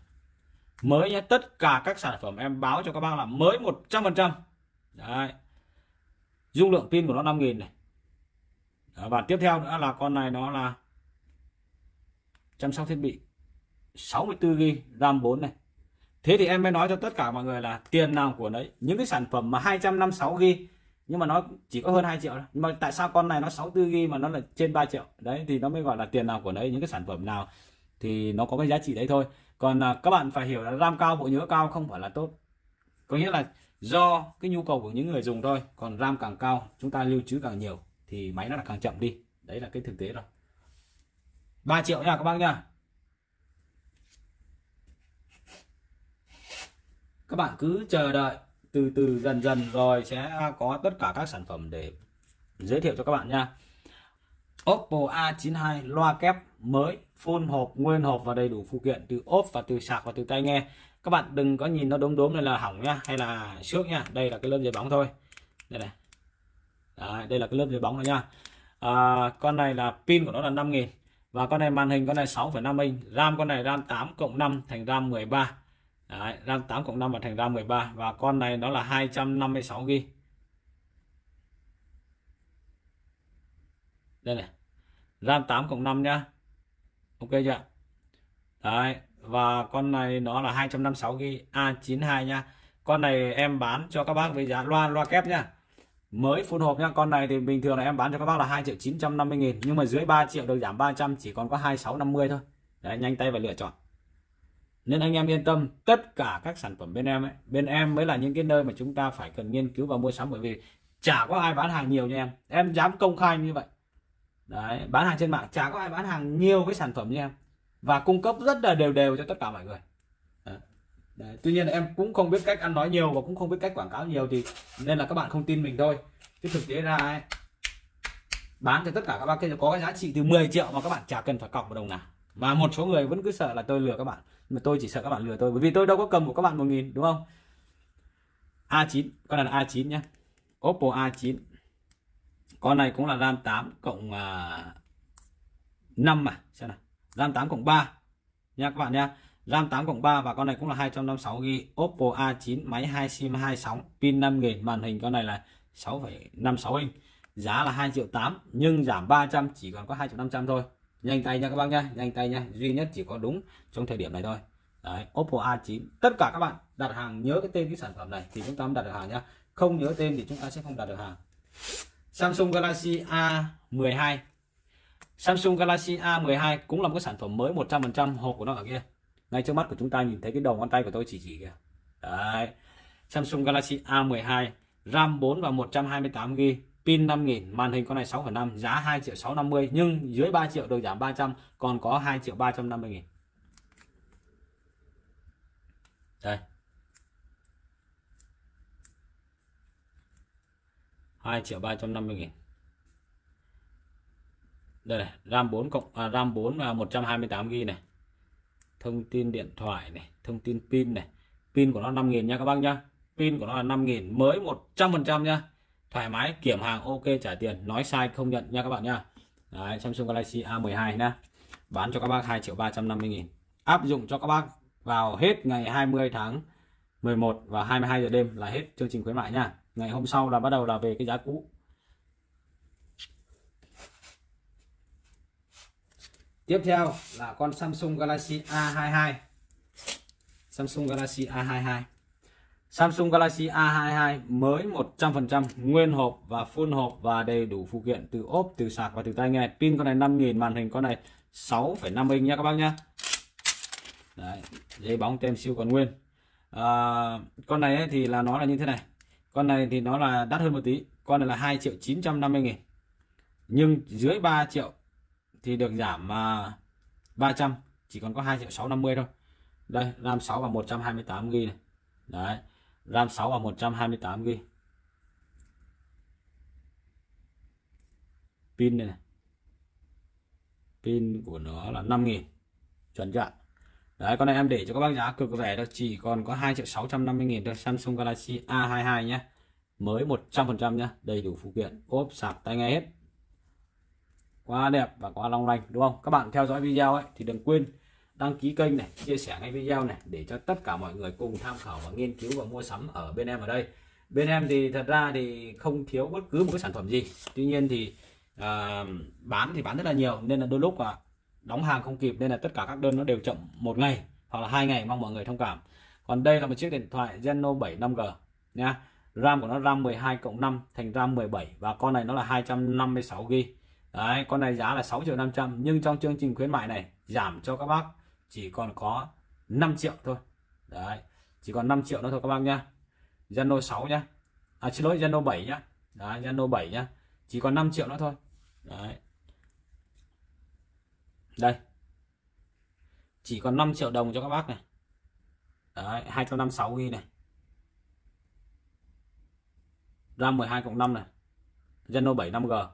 mới nhé tất cả các sản phẩm em báo cho các bác là mới 100% đấy dung lượng pin của nó 5.000 này Đó, và tiếp theo nữa là con này nó là chăm sóc thiết bị 64 GB RAM 4 này thế thì em mới nói cho tất cả mọi người là tiền nào của đấy những cái sản phẩm mà 256 GB nhưng mà nó chỉ có hơn 2 triệu thôi. nhưng mà tại sao con này nó 64 GB mà nó là trên 3 triệu đấy thì nó mới gọi là tiền nào của đấy những cái sản phẩm nào thì nó có cái giá trị đấy thôi còn à, các bạn phải hiểu là RAM cao bộ nhớ cao không phải là tốt có nghĩa là do cái nhu cầu của những người dùng thôi còn RAM càng cao chúng ta lưu trữ càng nhiều thì máy nó càng chậm đi đấy là cái thực tế rồi 3 triệu nha các bác nha các bạn cứ chờ đợi từ từ dần dần rồi sẽ có tất cả các sản phẩm để giới thiệu cho các bạn nha Oppo A92 loa kép mới full hộp nguyên hộp và đầy đủ phụ kiện từ ốp và từ sạc và từ tai nghe các bạn đừng có nhìn nó đốm đốm này là hỏng nha hay là xước nha đây là cái lớp giấy bóng thôi đây này Đấy, đây là cái lớp giấy bóng này nha à, con này là pin của nó là 5.000 và con này màn hình con này 6,5 inch RAM con này RAM 8 cộng 5 thành RAM 13 Đấy, RAM 8 cộng 5 và thành RAM 13 và con này nó là 256GB đây này RAM 8 cộng 5 nhá ok chưa đấy và con này nó là 256 g A92 nha con này em bán cho các bác với giá loa loa kép nha mới phun hộp nha con này thì bình thường là em bán cho các bác là 2 triệu 950 nghìn nhưng mà dưới 3 triệu được giảm 300 chỉ còn có 2650 thôi đấy nhanh tay và lựa chọn nên anh em yên tâm tất cả các sản phẩm bên em ấy, bên em mới là những cái nơi mà chúng ta phải cần nghiên cứu và mua sắm bởi vì chả có ai bán hàng nhiều như em em dám công khai như vậy đấy bán hàng trên mạng chả có ai bán hàng nhiều cái sản phẩm như em và cung cấp rất là đều đều cho tất cả mọi người Đấy. tuy nhiên là em cũng không biết cách ăn nói nhiều và cũng không biết cách quảng cáo nhiều thì nên là các bạn không tin mình thôi chứ thực tế ra ấy, bán cho tất cả các bác kia có cái giá trị từ 10 triệu mà các bạn chả cần phải cọc một đồng nào mà một số người vẫn cứ sợ là tôi lừa các bạn mà tôi chỉ sợ các bạn lừa tôi bởi vì tôi đâu có cầm của các bạn một nghìn đúng không A9 con này là A9 nhé Oppo A9 con này cũng là RAM 8 cộng uh, à, 5 mà xem nào RAM 8 cộng 3 nha các bạn nha RAM 8 cộng 3 và con này cũng là 256 ghi Oppo A9 máy 2 sim 2 sóng pin 5000 màn hình con này là 6,56 inch giá là 2 triệu 8 nhưng giảm 300 chỉ còn có 2 triệu 500 thôi nhanh tay nha các bác nha nhanh tay nha duy nhất chỉ có đúng trong thời điểm này thôi Đấy, Oppo A9 tất cả các bạn đặt hàng nhớ cái tên cái sản phẩm này thì chúng ta mới đặt được hàng nhá không nhớ tên thì chúng ta sẽ không đặt được hàng Samsung Galaxy A12 Samsung Galaxy A12 cũng là một cái sản phẩm mới 100% hộp của nó ở kia ngay trước mắt của chúng ta nhìn thấy cái đầu ngón tay của tôi chỉ chỉ kìa đấy Samsung Galaxy A12 RAM 4 và 128GB pin 5000 màn hình con này 6,5 giá 2 triệu 650 nhưng dưới 3 triệu được giảm 300 còn có 2 triệu 350 nghìn đây 2 triệu 350 nghìn đây này, RAM 4 cộng à, RAM 4 là 128 GB này. Thông tin điện thoại này, thông tin pin này. Pin của nó 5000 nha các bác nhá. Pin của nó là 5000 mới 100% nha, Thoải mái kiểm hàng ok trả tiền, nói sai không nhận nha các bạn nhá. Đấy, Samsung Galaxy A12 nhá. Bán cho các bác 2 triệu 350 nghìn Áp dụng cho các bác vào hết ngày 20 tháng 11 và 22 giờ đêm là hết chương trình khuyến mại nha. Ngày hôm sau là bắt đầu là về cái giá cũ tiếp theo là con Samsung Galaxy A22 Samsung Galaxy A22 Samsung Galaxy A22 mới 100% nguyên hộp và full hộp và đầy đủ phụ kiện từ ốp, từ sạc và từ tai nghe. Pin con này 5000, màn hình con này 6,5 inch nha các bác nhá. Đấy, dây bóng tem siêu còn nguyên. À, con này ấy thì là nó là như thế này. Con này thì nó là đắt hơn một tí. Con này là 2 triệu 950 nghìn. Nhưng dưới 3 triệu thì được giảm mà 300 chỉ còn có 2 triệu 650 thôi đây RAM 6 và 128 GB này đấy RAM 6 và 128 GB pin này, này pin của nó là 5.000 chuẩn chưa đấy con này em để cho các bác giá cực rẻ đó chỉ còn có 2 triệu 650 nghìn thôi Samsung Galaxy A22 nhé mới 100% nhé đầy đủ phụ kiện ốp sạc tay nghe hết quá đẹp và quá long lanh đúng không các bạn theo dõi video ấy thì đừng quên đăng ký kênh này chia sẻ ngay video này để cho tất cả mọi người cùng tham khảo và nghiên cứu và mua sắm ở bên em ở đây bên em thì thật ra thì không thiếu bất cứ một cái sản phẩm gì tuy nhiên thì à, bán thì bán rất là nhiều nên là đôi lúc à, đóng hàng không kịp nên là tất cả các đơn nó đều chậm một ngày hoặc là hai ngày mong mọi người thông cảm còn đây là một chiếc điện thoại Zeno 7 5G nha RAM của nó RAM 12 cộng 5 thành RAM 17 và con này nó là 256 GB Đấy, con này giá là 6 triệu 500 nhưng trong chương trình khuyến mại này giảm cho các bác chỉ còn có 5 triệu thôi đấy chỉ còn 5 triệu nữa thôi các bác nhá Zalo 6 nhá à xin lỗi Zalo 7 nhá đấy Zalo 7 nhá chỉ còn 5 triệu nữa thôi đấy đây chỉ còn 5 triệu đồng cho các bác này đấy 256 ghi này RAM 12 cộng 5 này Zalo 7 5G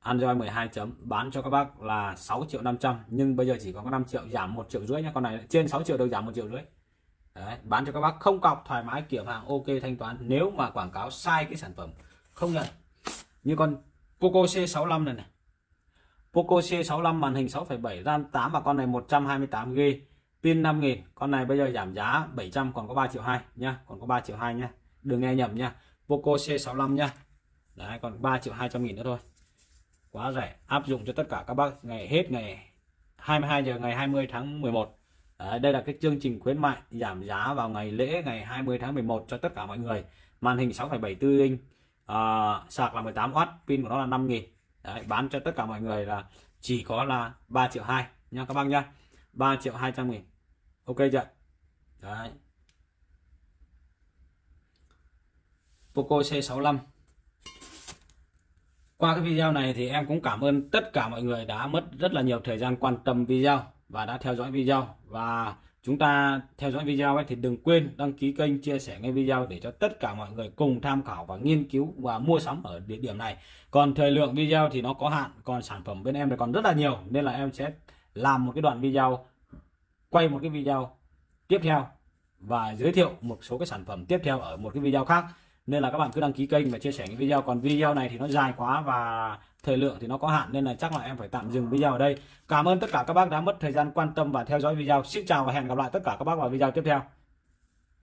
Android 12 chấm bán cho các bác là 6 triệu 500 nhưng bây giờ chỉ có 5 triệu giảm 1 triệu rưỡi nhé con này trên 6 triệu đâu giảm 1 triệu rưỡi Đấy, bán cho các bác không cọc thoải mái kiểm hàng ok thanh toán nếu mà quảng cáo sai cái sản phẩm không nhận như con Poco C65 này này Poco C65 màn hình 6,7 RAM 8 và con này 128 g pin 5000 con này bây giờ giảm giá 700 còn có 3 triệu 2 nhá còn có 3 triệu 2 nhá đừng nghe nhầm nha Poco C65 nhá Đấy còn 3 triệu 200 nghìn nữa thôi quá rẻ áp dụng cho tất cả các bác ngày hết ngày 22 giờ ngày 20 tháng 11 Đấy, đây là cái chương trình khuyến mại giảm giá vào ngày lễ ngày 20 tháng 11 cho tất cả mọi người màn hình 6,74 inch à, sạc là 18W pin của nó là 5.000 bán cho tất cả mọi người là chỉ có là 3 triệu 2 nha các bác nhá 3 triệu 200 nghìn ok chưa Đấy. Poco C65 qua cái video này thì em cũng cảm ơn tất cả mọi người đã mất rất là nhiều thời gian quan tâm video và đã theo dõi video. Và chúng ta theo dõi video ấy thì đừng quên đăng ký kênh, chia sẻ ngay video để cho tất cả mọi người cùng tham khảo và nghiên cứu và mua sắm ở địa điểm này. Còn thời lượng video thì nó có hạn, còn sản phẩm bên em thì còn rất là nhiều nên là em sẽ làm một cái đoạn video, quay một cái video tiếp theo và giới thiệu một số cái sản phẩm tiếp theo ở một cái video khác nên là các bạn cứ đăng ký kênh và chia sẻ những video còn video này thì nó dài quá và thời lượng thì nó có hạn nên là chắc là em phải tạm dừng video ở đây cảm ơn tất cả các bác đã mất thời gian quan tâm và theo dõi video xin chào và hẹn gặp lại tất cả các bác vào video tiếp theo